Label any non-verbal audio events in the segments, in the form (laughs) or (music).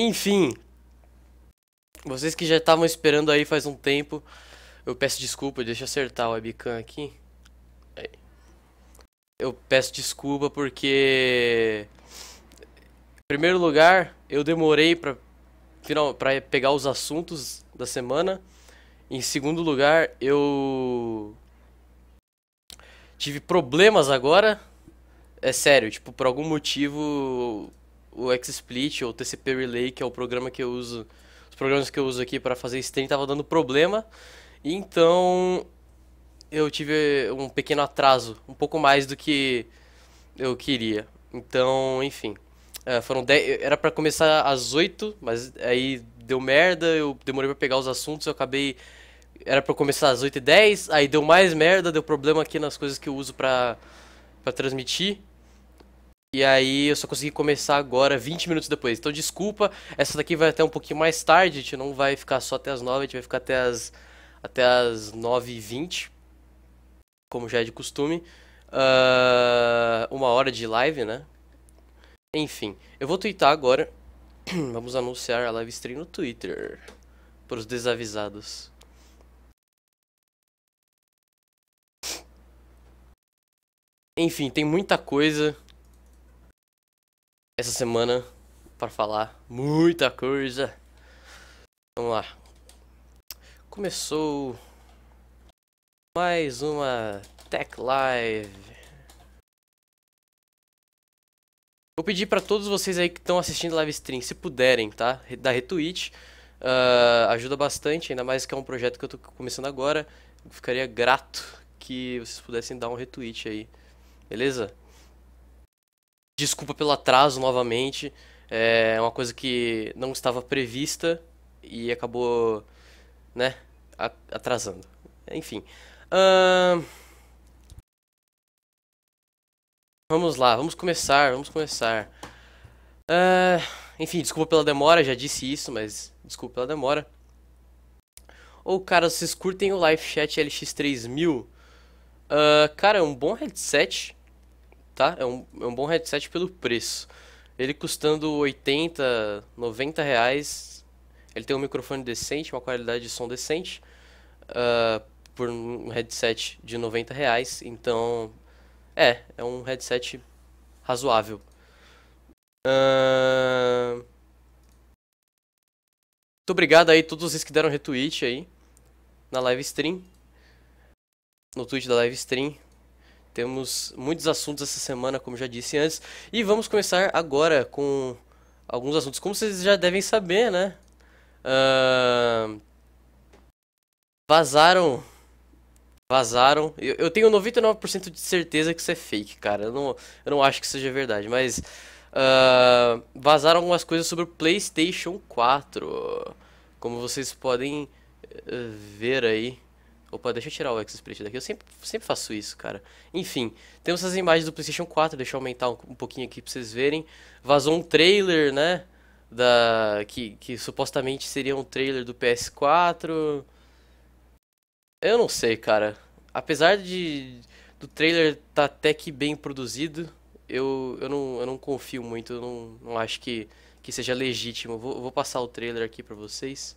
Enfim, vocês que já estavam esperando aí faz um tempo, eu peço desculpa, deixa eu acertar o webcam aqui. Eu peço desculpa porque em primeiro lugar, eu demorei para final para pegar os assuntos da semana. Em segundo lugar, eu tive problemas agora. É sério, tipo, por algum motivo o XSplit ou o TCP Relay, que é o programa que eu uso, os programas que eu uso aqui para fazer stream, estava dando problema. Então eu tive um pequeno atraso, um pouco mais do que eu queria. Então, enfim, é, foram dez era para começar às 8, mas aí deu merda, eu demorei para pegar os assuntos, eu acabei era para começar às 8h10, aí deu mais merda, deu problema aqui nas coisas que eu uso para para transmitir. E aí eu só consegui começar agora, 20 minutos depois. Então desculpa, essa daqui vai até um pouquinho mais tarde, a gente não vai ficar só até as 9, a gente vai ficar até as, até as 9h20, como já é de costume. Uh, uma hora de live, né? Enfim, eu vou twittar agora. (clears throat) Vamos anunciar a live stream no Twitter. Para os desavisados. Enfim, tem muita coisa essa semana para falar muita coisa. Vamos lá. Começou mais uma Tech Live. Vou pedir para todos vocês aí que estão assistindo live stream, se puderem, tá? Dar retweet. Uh, ajuda bastante, ainda mais que é um projeto que eu estou começando agora. ficaria grato que vocês pudessem dar um retweet aí. Beleza? Desculpa pelo atraso novamente. É uma coisa que não estava prevista e acabou, né, atrasando. Enfim. Uh... Vamos lá, vamos começar, vamos começar. Uh... Enfim, desculpa pela demora, já disse isso, mas desculpa pela demora. Ou, cara, vocês curtem o Live Chat LX3000? Uh, cara, é um bom headset tá? É um, é um bom headset pelo preço. Ele custando 80, 90 reais, ele tem um microfone decente, uma qualidade de som decente, uh, por um headset de 90 reais, então é, é um headset razoável. Uh... Muito obrigado aí a todos os que deram retweet aí na live stream. No tweet da live stream. Temos muitos assuntos essa semana, como já disse antes, e vamos começar agora com alguns assuntos. Como vocês já devem saber, né? Uh... Vazaram. Vazaram. Eu, eu tenho 99% de certeza que isso é fake, cara. Eu não, eu não acho que seja verdade, mas. Uh... Vazaram algumas coisas sobre o PlayStation 4. Como vocês podem eh, ver aí. Opa, deixa eu tirar o X-Split daqui. Eu sempre, sempre faço isso, cara. Enfim, temos essas imagens do PlayStation 4. Deixa eu aumentar um, um pouquinho aqui pra vocês verem. Vazou um trailer, né? Da, que, que supostamente seria um trailer do PS4. Eu não sei, cara. Apesar de do trailer tá até que bem produzido, eu, eu, não, eu não confio muito. Eu não, não acho que, que seja legítimo. Vou, vou passar o trailer aqui pra vocês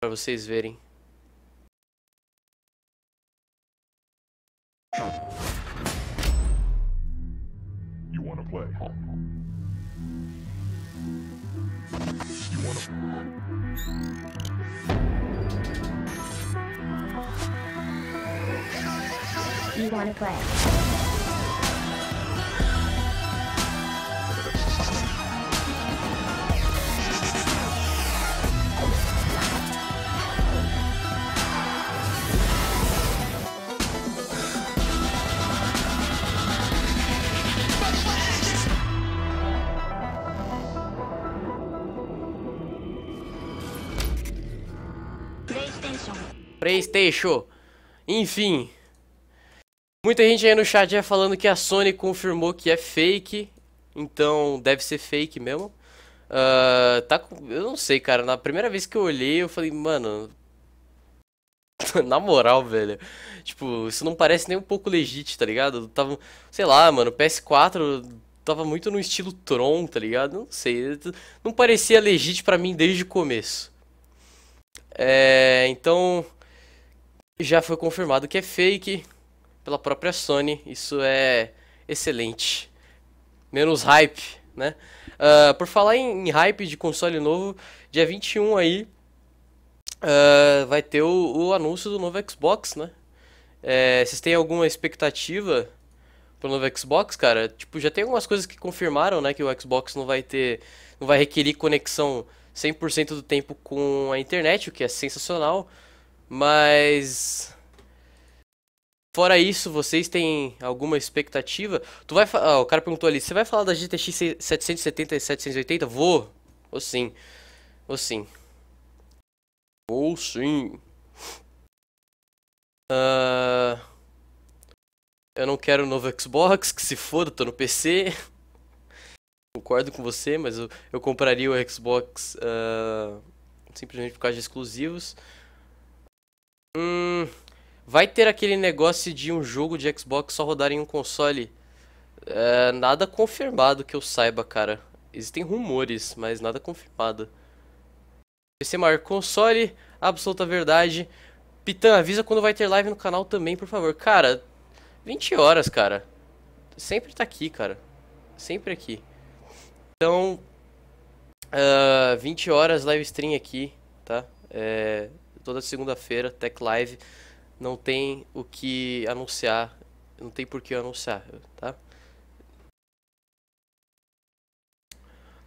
para vocês verem. You wanna play? You wanna You wanna play? Playstation. Enfim. Muita gente aí no chat já falando que a Sony confirmou que é fake. Então deve ser fake mesmo. Uh, tá Eu não sei, cara. Na primeira vez que eu olhei, eu falei, mano. (laughs) Na moral, velho. Tipo, isso não parece nem um pouco legit, tá ligado? Eu tava, sei lá, mano, PS4 tava muito no estilo Tron, tá ligado? Não sei. Não parecia legit para mim desde o começo. É, então já foi confirmado que é fake pela própria Sony. Isso é excelente. Menos hype, né? Uh, por falar em, em, hype de console novo, dia 21 aí uh, vai ter o, o, anúncio do novo Xbox, né? É, vocês têm alguma expectativa pro novo Xbox, cara? Tipo, já tem algumas coisas que confirmaram, né? Que o Xbox não vai ter. não vai requerir conexão 100% do tempo com a internet, o que é sensacional. Mas. Fora isso, vocês têm alguma expectativa? Tu vai ah, o cara perguntou ali, você vai falar da GTX 770 e 780? Vou. Ou sim. Ou sim. Ou sim. Uh... Eu não quero um novo Xbox, que se foda, tô no PC. (laughs) Concordo com você, mas eu, eu compraria o Xbox uh... simplesmente por causa de exclusivos. Hum, vai ter aquele negócio de um jogo de Xbox só rodar em um console? É, nada confirmado que eu saiba, cara. Existem rumores, mas nada confirmado. PC é maior console, absoluta verdade. Pitã avisa quando vai ter live no canal também, por favor. Cara, 20 horas, cara. Sempre tá aqui, cara. Sempre aqui. Então, uh, ah, 20 horas live stream aqui, tá? É, toda segunda-feira, Tech Live. Não tem o que anunciar, não tem por que anunciar, tá?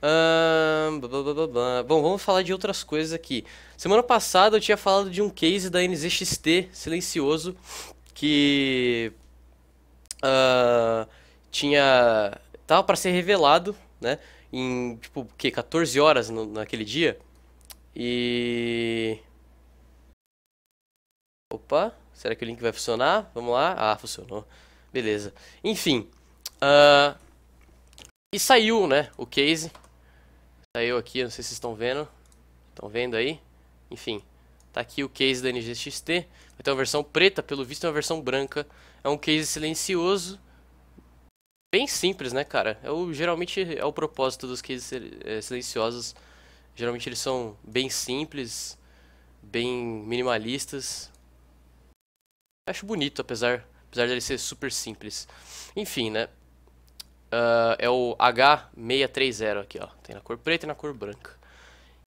Um, Bom, vamos falar de outras coisas aqui. Semana passada eu tinha falado de um case da NZXT silencioso que uh, tinha tava para ser revelado, né? Em tipo que 14 horas no, naquele dia e Opa, será que o link vai funcionar? Vamos lá. Ah, funcionou. Beleza. Enfim. Uh, e saiu, né, o case. Saiu aqui, não sei se vocês estão vendo. Estão vendo aí? Enfim. Tá aqui o case da NGXT. Vai ter uma versão preta, pelo visto é uma versão branca. É um case silencioso. Bem simples, né, cara? É o, geralmente é o propósito dos cases eh, silenciosos. Geralmente eles são bem simples, bem minimalistas, Acho bonito, apesar, apesar dele ser super simples. Enfim, né? Uh, é o H630 aqui, ó. Tem na cor preta e na cor branca.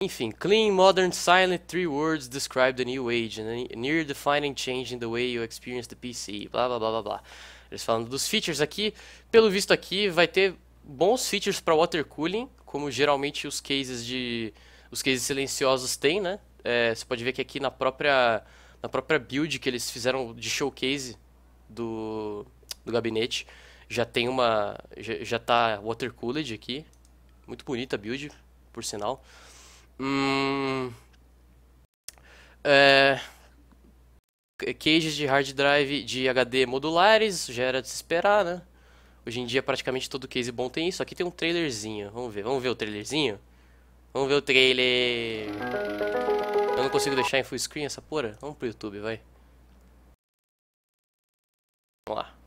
Enfim, clean, modern, silent, three words describe the new age, a né? near defining change in the way you experience the PC, blá blá blá blá blá. Eles falando dos features aqui, pelo visto aqui vai ter bons features para water cooling, como geralmente os cases de os cases silenciosos têm, né? É, você pode ver que aqui na própria na própria build que eles fizeram de showcase do, do gabinete, já tem uma. Já, já tá water cooled aqui. Muito bonita a build, por sinal. Hum, é, cages de hard drive de HD modulares, já era de se esperar, né? Hoje em dia praticamente todo case bom tem isso. Aqui tem um trailerzinho. Vamos ver, vamos ver o trailerzinho? Vamos ver o trailer não consigo deixar em full screen essa porra. Vamos pro YouTube, vai. Vamos lá.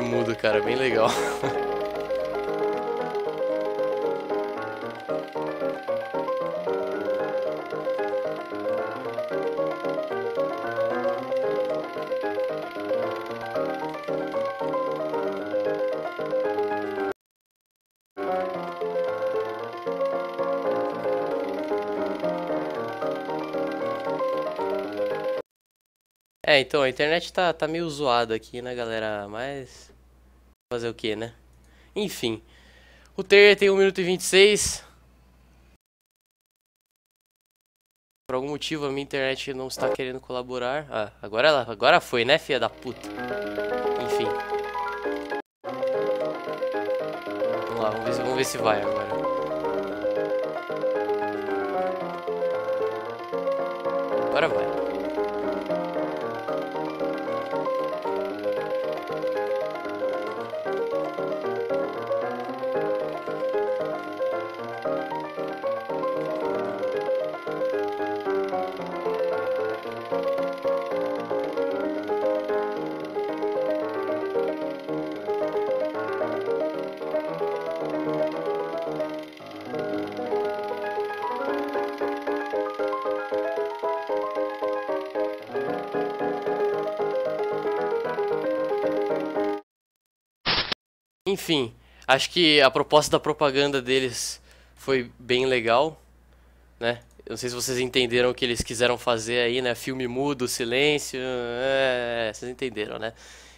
mudo, cara, bem legal. (laughs) É, então, a internet tá, tá meio zoada aqui, né, galera? Mas. Fazer o que, né? Enfim. O Ter tem 1 minuto e 26. Por algum motivo a minha internet não está querendo colaborar. Ah, agora ela, agora foi, né, filha da puta? Enfim. Vamos lá, vamos ver, se, vamos ver se vai agora. Agora vai. enfim, acho que a proposta da propaganda deles foi bem legal, né? Eu não sei se vocês entenderam o que eles quiseram fazer aí, né? Filme mudo, silêncio, é, vocês entenderam, né?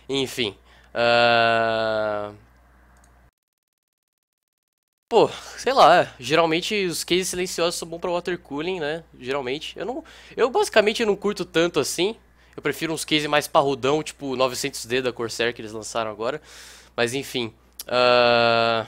Enfim. Uh... Pô, sei lá, geralmente os cases silenciosos são bons pra watercooling, né? Geralmente. Eu não, eu basicamente não curto tanto assim. Eu prefiro uns cases mais parrudão, tipo 900D da Corsair que eles lançaram agora. Mas enfim. Uh...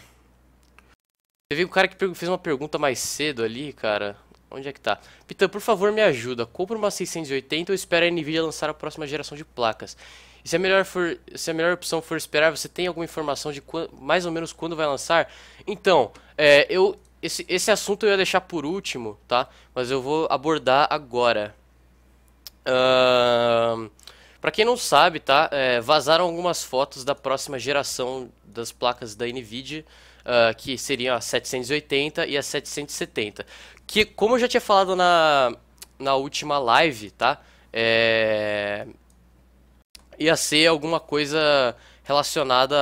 Teve um cara que fez uma pergunta mais cedo ali, cara. Onde é que tá? Pitã, por favor, me ajuda. Compra uma 680 ou espera a Nvidia lançar a próxima geração de placas? E se a é melhor, for, se a melhor opção for esperar, você tem alguma informação de quando, mais ou menos quando vai lançar? Então, é, eu esse, esse assunto eu ia deixar por último, tá? Mas eu vou abordar agora. Ahn... Uh... Para quem não sabe, tá? É, vazaram algumas fotos da próxima geração das placas da Nvidia, uh, que seriam a 780 e a 770. Que, como eu já tinha falado na, na última live, tá? É... Ia ser alguma coisa relacionada,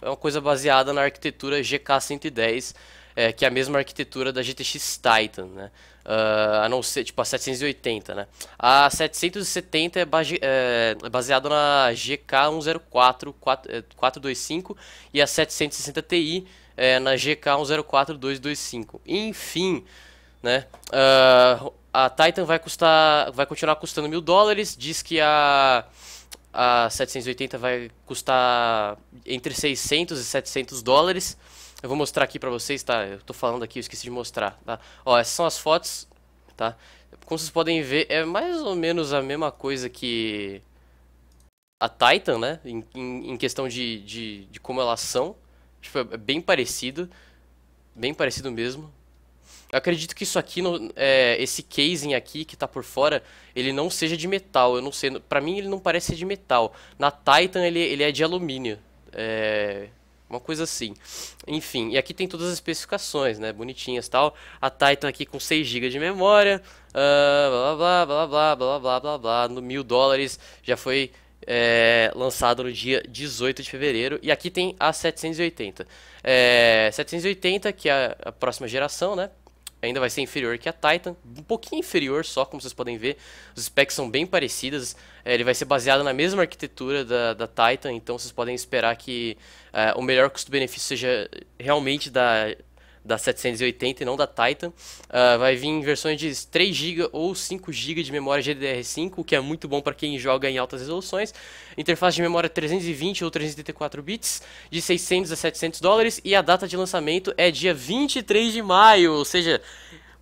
é uma coisa baseada na arquitetura GK110, é, que é a mesma arquitetura da GTX Titan, né? Uh, a não ser, tipo, a 780, né? A 770 é, base, é, é baseada na GK 104 425 e a 760 Ti é, na GK 104 225. Enfim, né? Uh, a Titan vai custar, vai continuar custando mil dólares. Diz que a a 780 vai custar entre 600 e 700 dólares. Eu vou mostrar aqui pra vocês, tá? Eu tô falando aqui, eu esqueci de mostrar, tá? Ó, essas são as fotos, tá? Como vocês podem ver, é mais ou menos a mesma coisa que a Titan, né? Em, em, em questão de, de, de, como elas são. Tipo, é, é bem parecido. Bem parecido mesmo. Eu acredito que isso aqui, é, esse casing aqui que tá por fora, ele não seja de metal. Eu não sei, pra mim ele não parece ser de metal. Na Titan ele, ele é de alumínio. É, uma coisa assim. Enfim, e aqui tem todas as especificações, né? Bonitinhas tal. A Titan aqui com 6 GB de memória. Uh, blá, blá, blá, blá, blá, blá, blá, blá, No mil dólares. Já foi é, lançado no dia 18 de fevereiro. E aqui tem a 780. É, 780, que é a próxima geração, né? ainda vai ser inferior que a Titan, um pouquinho inferior só, como vocês podem ver. Os specs são bem parecidos. É, ele vai ser baseado na mesma arquitetura da, da Titan, então vocês podem esperar que é, o melhor custo-benefício seja realmente da da 780 e não da Titan. Uh, vai vir versões de 3 GB ou 5 GB de memória GDDR5, o que é muito bom para quem joga em altas resoluções. Interface de memória 320 ou 334 bits, de 600 a 700 dólares. E a data de lançamento é dia 23 de maio, ou seja,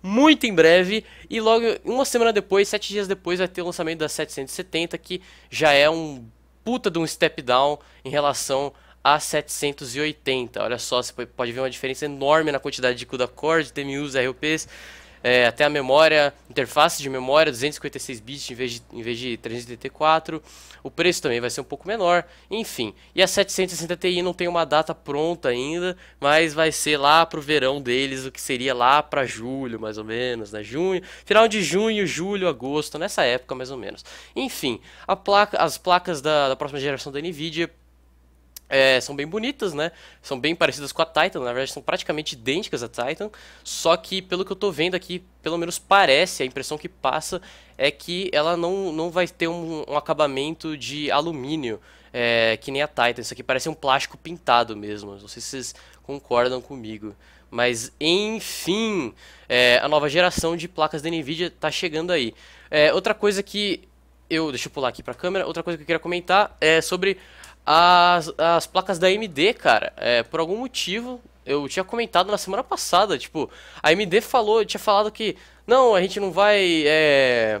muito em breve. E logo, uma semana depois, 7 dias depois, vai ter o lançamento da 770, que já é um puta de um step down em relação a 780. Olha só, você pode ver uma diferença enorme na quantidade de CUDA cores, TMUs, RLPs, é, até a memória, interface de memória 256 bits em vez, de, em vez de 384. O preço também vai ser um pouco menor, enfim. E a 760 Ti não tem uma data pronta ainda, mas vai ser lá pro verão deles, o que seria lá para julho, mais ou menos, né? Junho, final de junho, julho, agosto, nessa época mais ou menos. Enfim, placa, as placas da, da próxima geração da Nvidia é, são bem bonitas, né? São bem parecidas com a Titan, na verdade são praticamente idênticas à Titan, só que pelo que eu tô vendo aqui, pelo menos parece, a impressão que passa é que ela não, não vai ter um, um acabamento de alumínio, é, que nem a Titan. Isso aqui parece um plástico pintado mesmo, não sei se vocês concordam comigo. Mas enfim, é, a nova geração de placas da Nvidia tá chegando aí. É, outra coisa que eu. Deixa eu pular aqui pra câmera. Outra coisa que eu queria comentar é sobre as, as placas da AMD, cara, é, por algum motivo, eu tinha comentado na semana passada, tipo, a AMD falou, tinha falado que, não, a gente não vai, é,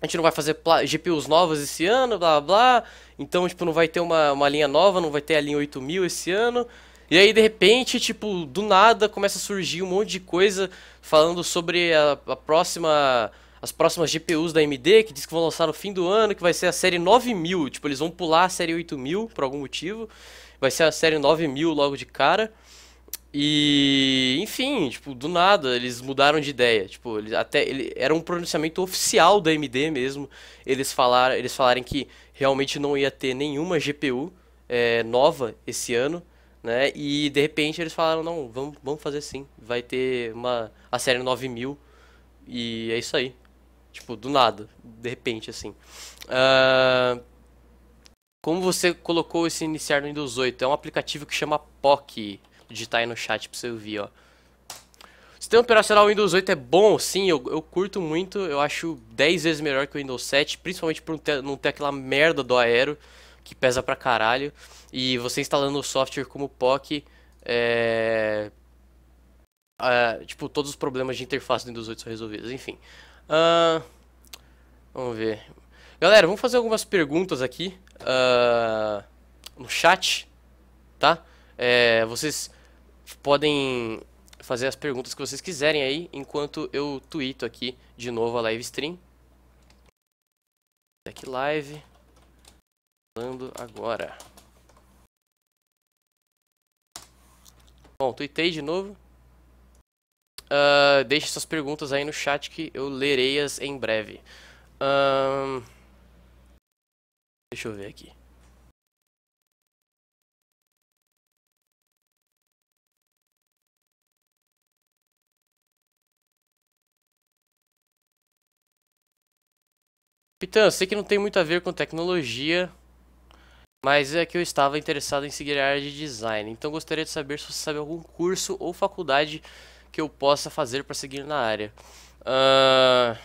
a gente não vai fazer GPUs novas esse ano, blá blá, então, tipo, não vai ter uma, uma linha nova, não vai ter a linha 8000 esse ano, e aí, de repente, tipo, do nada começa a surgir um monte de coisa falando sobre a, a próxima as próximas GPUs da AMD, que diz que vão lançar no fim do ano, que vai ser a série 9000. Tipo, eles vão pular a série 8000 por algum motivo. Vai ser a série 9000 logo de cara. E, enfim, tipo, do nada eles mudaram de ideia. Tipo, eles, até ele, era um pronunciamento oficial da AMD mesmo. Eles falaram, eles falarem que realmente não ia ter nenhuma GPU é, nova esse ano, né? E de repente eles falaram, não, vamos, vamos fazer sim. Vai ter uma a série 9000 e é isso aí. Tipo, do nada, de repente, assim. Uh, como você colocou esse iniciar no Windows 8? É um aplicativo que chama POC. Vou digitar aí no chat pra você ouvir, ó. sistema operacional Windows 8 é bom, sim, eu, eu, curto muito, eu acho 10 vezes melhor que o Windows 7, principalmente por não ter, não ter aquela merda do Aero, que pesa pra caralho, e você instalando o software como POC, é... é... tipo, todos os problemas de interface do Windows 8 são resolvidos, enfim. Uh, vamos ver. Galera, vamos fazer algumas perguntas aqui uh, no chat, tá? É, vocês podem fazer as perguntas que vocês quiserem aí, enquanto eu tweeto aqui de novo a live stream. Aqui live, falando agora. Bom, tuitei de novo. Uh, deixe suas perguntas aí no chat que eu lerei-as em breve. Deixa eu ver aqui. Pitão eu sei que não tem muito a ver com tecnologia, mas é que eu estava interessado em seguir a área de design, então gostaria de saber se você sabe algum curso ou faculdade que eu possa fazer para seguir na área. Uh...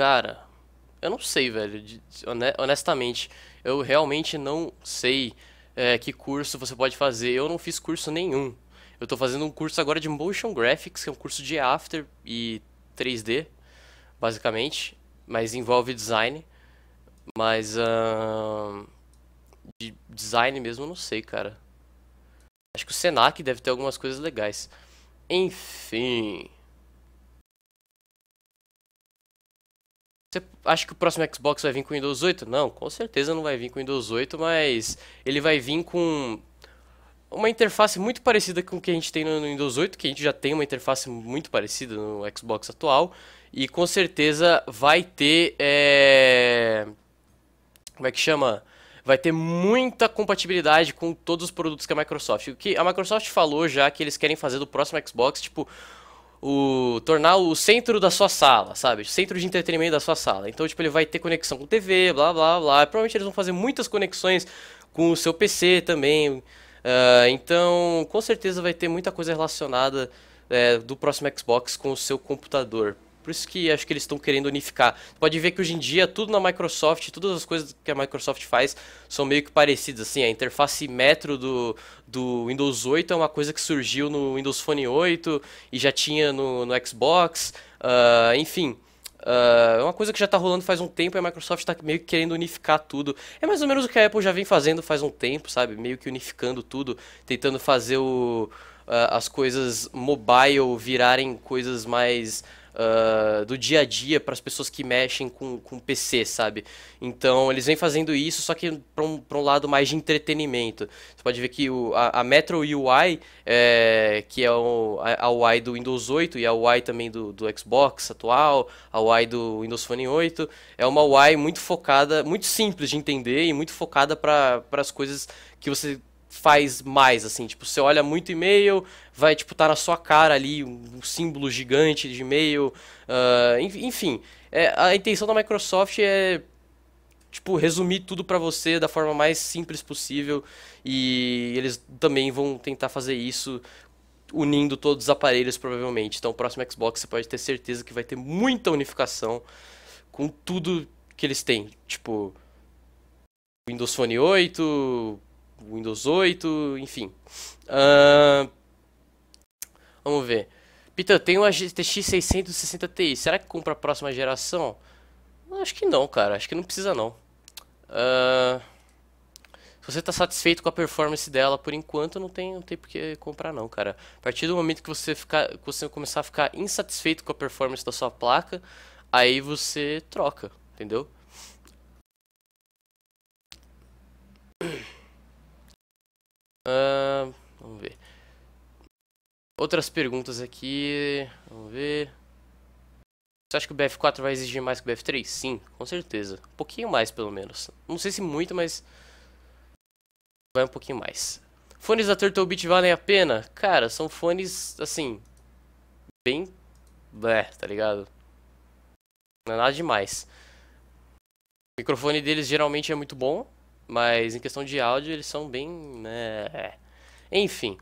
Cara, eu não sei, velho. Honestamente, eu realmente não sei é, que curso você pode fazer. Eu não fiz curso nenhum. Eu tô fazendo um curso agora de Motion Graphics, que é um curso de After e 3D, basicamente. Mas envolve design. Mas. Uh... De design mesmo, eu não sei, cara. Acho que o Senac deve ter algumas coisas legais. Enfim. Você acha que o próximo Xbox vai vir com Windows 8? Não, com certeza não vai vir com Windows 8, mas ele vai vir com uma interface muito parecida com o que a gente tem no Windows 8, que a gente já tem uma interface muito parecida no Xbox atual, e com certeza vai ter. É... Como é que chama? vai ter muita compatibilidade com todos os produtos que a Microsoft. O que a Microsoft falou já que eles querem fazer do próximo Xbox, tipo, o tornar o centro da sua sala, sabe? Centro de entretenimento da sua sala. Então, tipo, ele vai ter conexão com TV, blá blá blá. provavelmente eles vão fazer muitas conexões com o seu PC também. Uh, então, com certeza vai ter muita coisa relacionada é, do próximo Xbox com o seu computador. Por isso que acho que eles estão querendo unificar. Pode ver que hoje em dia tudo na Microsoft, todas as coisas que a Microsoft faz são meio que parecidas. Assim, a interface Metro do, do Windows 8 é uma coisa que surgiu no Windows Phone 8 e já tinha no, no Xbox. Uh, enfim, ah, é uh, uma coisa que já está rolando faz um tempo e a Microsoft está meio que querendo unificar tudo. É mais ou menos o que a Apple já vem fazendo faz um tempo, sabe? Meio que unificando tudo, tentando fazer o, uh, as coisas mobile virarem coisas mais uh, do dia a dia para as pessoas que mexem com, com PC, sabe? Então eles vêm fazendo isso, só que para um, um lado mais de entretenimento. Você pode ver que o, a, a Metro UI, é, eh, que é o, a, a UI do Windows 8 e a UI também do, do Xbox atual, a UI do Windows Phone 8, é uma UI muito focada, muito simples de entender e muito focada para as coisas que você faz mais, assim, tipo, você olha muito e-mail, vai, tipo, tá na sua cara ali um, um símbolo gigante de e-mail, uh, enfim, é, a intenção da Microsoft é, tipo, resumir tudo para você da forma mais simples possível e eles também vão tentar fazer isso unindo todos os aparelhos, provavelmente. Então, o próximo Xbox você pode ter certeza que vai ter muita unificação com tudo que eles têm, tipo... Windows Phone 8, Windows 8, enfim. Uh, vamos ver. Peter, tem uma GTX 660 Ti. Será que compra a próxima geração? Acho que não, cara. Acho que não precisa, não. Uh, se você está satisfeito com a performance dela por enquanto, não tem, não tem por que comprar, não, cara. A partir do momento que você, ficar, que você começar a ficar insatisfeito com a performance da sua placa, aí você troca, entendeu? Uh, vamos ver. Outras perguntas aqui. Vamos ver. Você acha que o BF4 vai exigir mais que o BF3? Sim, com certeza. Um pouquinho mais, pelo menos. Não sei se muito, mas. Vai um pouquinho mais. Fones da Beach valem a pena? Cara, são fones, assim. Bem. tá ligado? Não é nada demais. O microfone deles geralmente é muito bom. Mas em questão de áudio, eles são bem. Né? É. Enfim.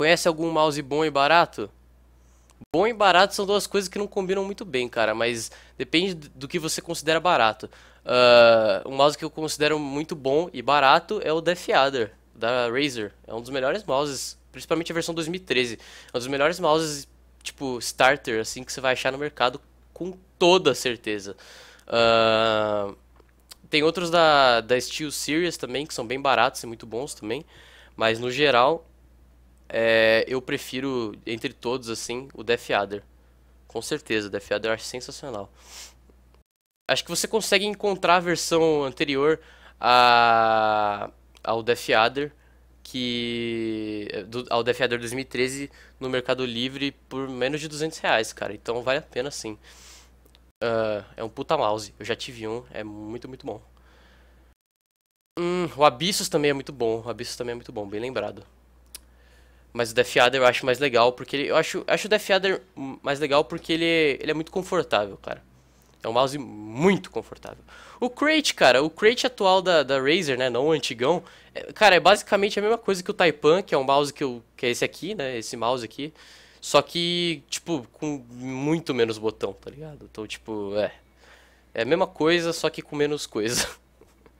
Conhece algum mouse bom e barato? Bom e barato são duas coisas que não combinam muito bem, cara, mas depende do que você considera barato. Uh, um mouse que eu considero muito bom e barato é o Death Adder, da Razer. É um dos melhores mouses, principalmente a versão 2013. É um dos melhores mouses, tipo, starter, assim, que você vai achar no mercado com toda certeza. Uh, tem outros da, da Steel Series também, que são bem baratos e muito bons também. Mas no geral, é, eu prefiro, entre todos, assim, o Death Adder. Com certeza, o Death Adder eu acho sensacional. Acho que você consegue encontrar a versão anterior a, ao Death Adder, que, é, do, ao Death Adder 2013 no Mercado Livre por menos de 200 reais, cara. Então vale a pena sim. Uh, é um puta mouse. Eu já tive um, é muito, muito bom. Hum, o Abyssus também é muito bom. O Abyssus também é muito bom, bem lembrado. Mas o Death Adder eu acho mais legal, porque ele, eu acho, acho o Death Adder mais legal porque ele, ele é muito confortável, cara. É um mouse muito confortável. O Crate, cara, o Crate atual da, da Razer, né, não o antigão, é, cara, é basicamente a mesma coisa que o Taipan, que é um mouse que, eu, que é esse aqui, né, esse mouse aqui. Só que, tipo, com muito menos botão, tá ligado? Então, tipo, é. É a mesma coisa, só que com menos coisa.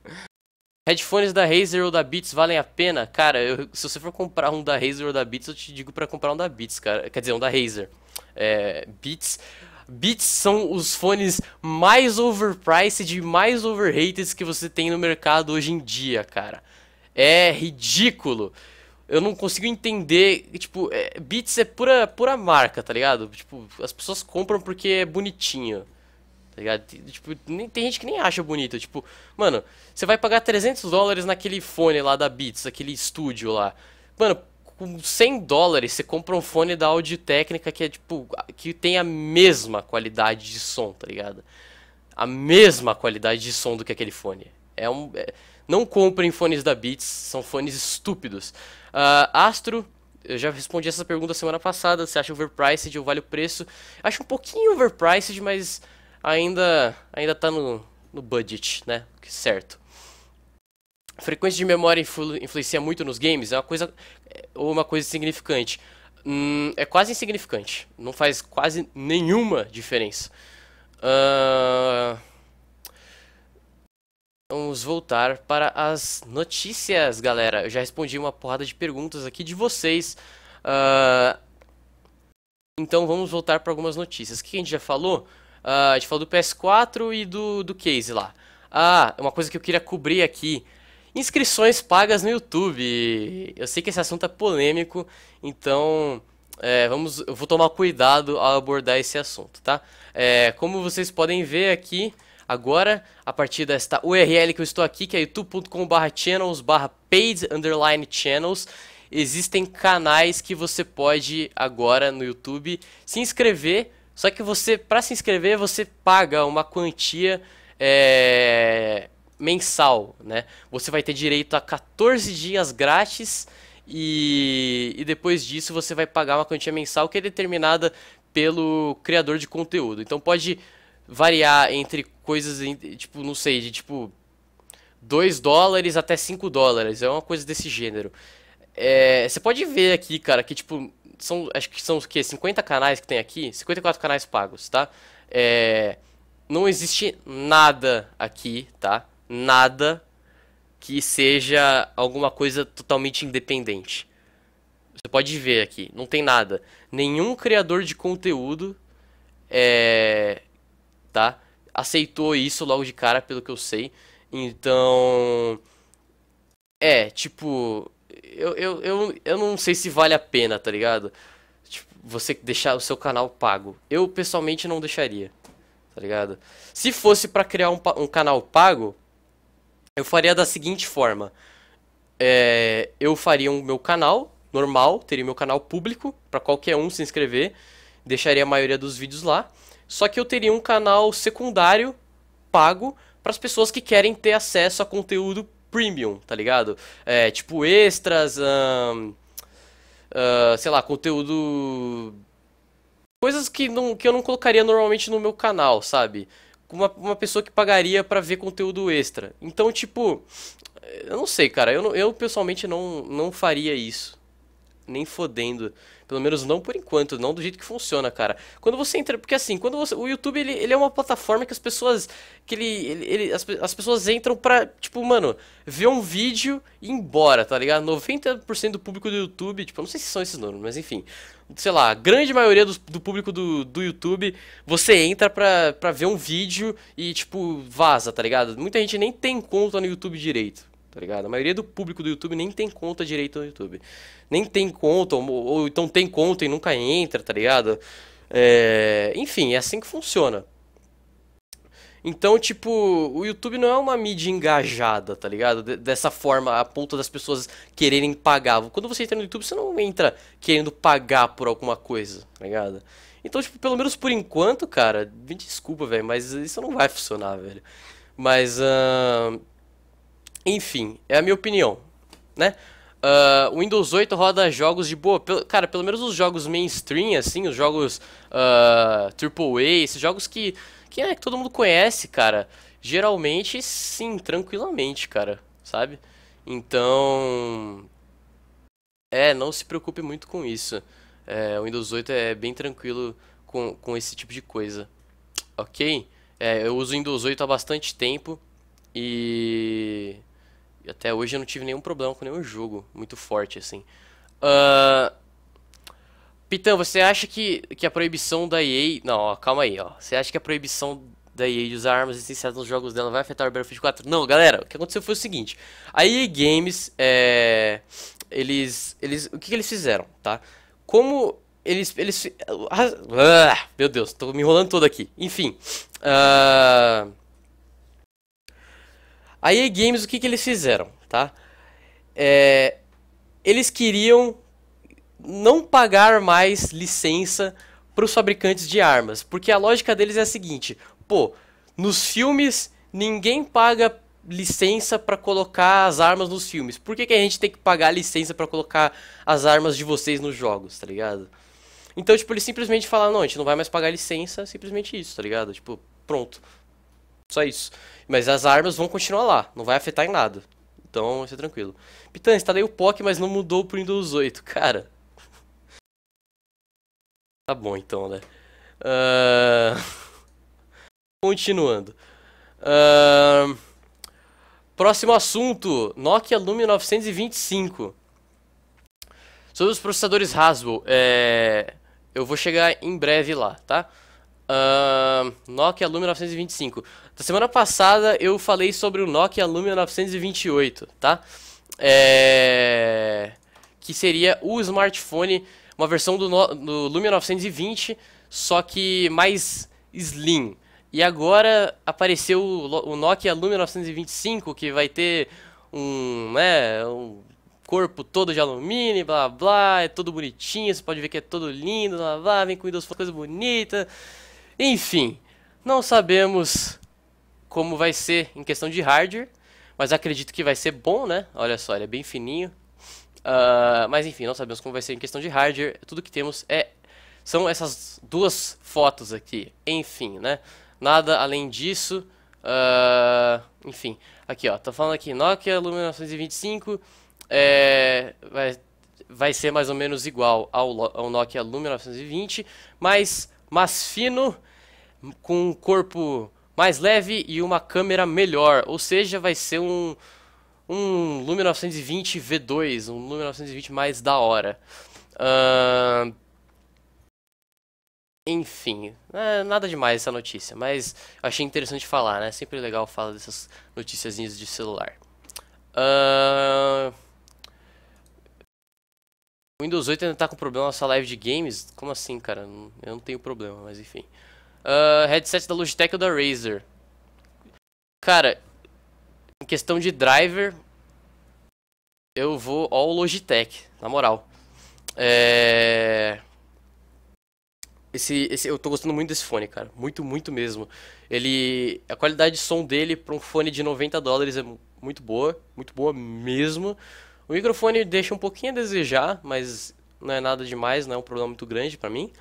(laughs) Headphones da Razer ou da Beats valem a pena? Cara, eu, se você for comprar um da Razer ou da Beats, eu te digo para comprar um da Beats, cara. Quer dizer, um da Razer. É, Beats. Beats são os fones mais overpriced e mais overrated que você tem no mercado hoje em dia, cara. É ridículo eu não consigo entender, tipo, é, Beats é pura, pura marca, tá ligado? Tipo, as pessoas compram porque é bonitinho, tá ligado? Tipo, nem, tem gente que nem acha bonito, tipo, mano, você vai pagar 300 dólares naquele fone lá da Beats, aquele estúdio lá. Mano, com 100 dólares você compra um fone da Audio Técnica que é, tipo, que tem a mesma qualidade de som, tá ligado? A mesma qualidade de som do que aquele fone. É um... É não comprem fones da Beats, são fones estúpidos. Uh, Astro, eu já respondi essa pergunta semana passada, você acha overpriced ou vale o preço? Acho um pouquinho overpriced, mas ainda ainda tá no, no budget, né? Certo. frequência de memória influ, influencia muito nos games, é uma coisa ou uma coisa significante. Hum, é quase insignificante, não faz quase nenhuma diferença. Uh... Vamos voltar para as notícias, galera. Eu já respondi uma porrada de perguntas aqui de vocês. Uh... Então vamos voltar para algumas notícias. O que a gente já falou? Uh, a gente falou do PS4 e do, do case lá. Ah, uma coisa que eu queria cobrir aqui. Inscrições pagas no YouTube. Eu sei que esse assunto é polêmico, então é, vamos, eu vou tomar cuidado ao abordar esse assunto, tá? É, como vocês podem ver aqui, agora, a partir desta URL que eu estou aqui, que é youtube.com.br channels, barra paid, underline channels, existem canais que você pode agora no YouTube se inscrever, só que você, para se inscrever, você paga uma quantia é, mensal, né? Você vai ter direito a 14 dias grátis e, e depois disso você vai pagar uma quantia mensal que é determinada pelo criador de conteúdo. Então pode variar entre coisas, tipo, não sei, de tipo 2 dólares até 5 dólares, é uma coisa desse gênero. É, você pode ver aqui, cara, que tipo, são, acho que são o quê? 50 canais que tem aqui, 54 canais pagos, tá? É, não existe nada aqui, tá? Nada que seja alguma coisa totalmente independente. Você pode ver aqui, não tem nada. Nenhum criador de conteúdo é, tá? Aceitou isso logo de cara, pelo que eu sei. Então. É, tipo. Eu, eu, eu, eu não sei se vale a pena, tá ligado? Tipo, você deixar o seu canal pago. Eu pessoalmente não deixaria, tá ligado? Se fosse para criar um, um canal pago, eu faria da seguinte forma: é, eu faria o meu canal normal, teria meu canal público para qualquer um se inscrever, deixaria a maioria dos vídeos lá. Só que eu teria um canal secundário pago para as pessoas que querem ter acesso a conteúdo premium, tá ligado? É, tipo extras, uh, sei lá, conteúdo. Coisas que, não, que eu não colocaria normalmente no meu canal, sabe? Uma, uma pessoa que pagaria para ver conteúdo extra. Então, tipo, eu não sei, cara. Eu, eu pessoalmente não, não faria isso nem fodendo. Pelo menos não por enquanto, não do jeito que funciona, cara. Quando você entra. Porque assim, quando você. O YouTube ele, ele é uma plataforma que as pessoas. Que ele. ele, ele as, as pessoas entram pra, tipo, mano, ver um vídeo e ir embora, tá ligado? 90% do público do YouTube, tipo, eu não sei se são esses números, mas enfim. Sei lá, a grande maioria do, do público do, do YouTube, você entra pra, pra ver um vídeo e, tipo, vaza, tá ligado? Muita gente nem tem conta no YouTube direito tá ligado? A maioria do público do YouTube nem tem conta direito no YouTube. Nem tem conta, ou, ou então tem conta e nunca entra, tá ligado? É, enfim, é assim que funciona. Então, tipo, o YouTube não é uma mídia engajada, tá ligado? dessa forma, a ponto das pessoas quererem pagar. Quando você entra no YouTube, você não entra querendo pagar por alguma coisa, tá ligado? Então, tipo, pelo menos por enquanto, cara, me desculpa, velho, mas isso não vai funcionar, velho. Mas, uh, enfim, é a minha opinião, né? Ah, o uh, Windows 8 roda jogos de boa. Pelo, cara, pelo menos os jogos mainstream, assim, os jogos uh, ah, AAA, esses jogos que, que, é, que todo mundo conhece, cara. Geralmente, sim, tranquilamente, cara, sabe? Então. É, não se preocupe muito com isso. É, o Windows 8 é bem tranquilo com, com esse tipo de coisa. Ok? É, eu uso o Windows 8 há bastante tempo e até hoje eu não tive nenhum problema com nenhum jogo muito forte, assim. Uh... Ah, Pitão, você acha que, que a proibição da EA... Não, ó, calma aí, ó. Você acha que a proibição da EA de usar armas essenciais nos jogos dela vai afetar o Battlefield 4? Não, galera, o que aconteceu foi o seguinte. A EA Games, é... Eles, eles... O que, que eles fizeram, tá? Como eles. eles ah, meu Deus, tô me enrolando todo aqui. Enfim. Uh, a EA Games, o que, que eles fizeram, tá? É, eles queriam não pagar mais licença para os fabricantes de armas, porque a lógica deles é a seguinte: pô, nos filmes ninguém paga licença para colocar as armas nos filmes. Por que, que a gente tem que pagar licença para colocar as armas de vocês nos jogos, tá ligado? Então, tipo, eles simplesmente falaram, não, a gente não vai mais pagar licença, simplesmente isso, tá ligado? Tipo, pronto. Só isso. Mas as armas vão continuar lá, não vai afetar em nada. Então, vai ser tranquilo. Pitan, instalei o POC, mas não mudou pro Windows 8. (laughs) Cara. tá bom então, né? Uh... (laughs) Continuando. Uh... Próximo assunto: Nokia Lumia 925. Sobre os processadores Haswell, é... eu vou chegar em breve lá, tá? Uh... Nokia Lumia 925. Da semana passada eu falei sobre o Nokia Lumia 928, tá? É... Que seria o smartphone, uma versão do, no... do Lumia 920, só que mais slim. E agora apareceu o Nokia Lumia 925, que vai ter um, né, um corpo todo de alumínio, blá blá, é todo bonitinho, você pode ver que é todo lindo, blá blá, vem com duas coisas coisa bonita. Enfim, não sabemos como vai ser em questão de hardware, mas acredito que vai ser bom, né? Olha só, ele é bem fininho. Uh, mas enfim, não sabemos como vai ser em questão de hardware. Tudo que temos é são essas duas fotos aqui. Enfim, né? Nada além disso. Uh, enfim, aqui ó, tá falando aqui Nokia Lumia 925 é, vai, vai ser mais ou menos igual ao, ao Nokia Lumia 920, mas mais fino, com um corpo mais leve e uma câmera melhor. Ou seja, vai ser um, um Lumia 920 V2, um Lumia 920 mais da hora. Uh... Enfim, é, nada demais essa notícia, mas achei interessante falar, né? Sempre legal falar dessas noticiazinhas de celular. Uh... Windows 8 ainda tá com problema na sua live de games? Como assim, cara? Eu não tenho problema, mas enfim uh, headset da Logitech ou da Razer. Cara, em questão de driver, eu vou ao Logitech, na moral. É... Esse, esse, eu tô gostando muito desse fone, cara. Muito, muito mesmo. Ele. A qualidade de som dele para um fone de 90 dólares é muito boa. Muito boa mesmo. O microfone deixa um pouquinho a desejar, mas não é nada demais, não é um problema muito grande para mim.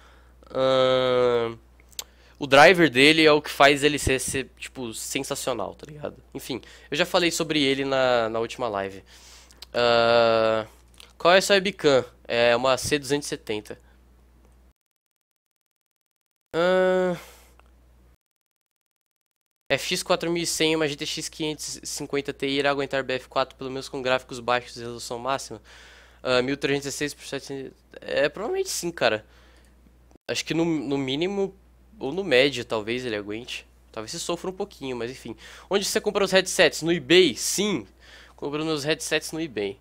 Uh o driver dele é o que faz ele ser, ser, tipo, sensacional, tá ligado? Enfim, eu já falei sobre ele na, na última live. Uh, qual é sua webcam? É uma C270. Uh, FX4100 uma GTX 550 Ti irá aguentar BF4 pelo menos com gráficos baixos e resolução máxima? Uh, ah, 1316 por 700... É, provavelmente sim, cara. Acho que no, no mínimo ou no médio, talvez ele aguente. Talvez você sofra um pouquinho, mas enfim. Onde você compra os headsets? No eBay? Sim, comprando meus headsets no eBay.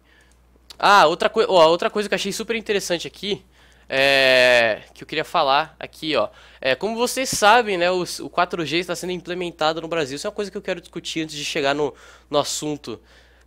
Ah, outra, coi ó, outra coisa que eu achei super interessante aqui, é, que eu queria falar aqui, ó. É, como vocês sabem, né, o, o 4G está sendo implementado no Brasil. Isso é uma coisa que eu quero discutir antes de chegar no, no assunto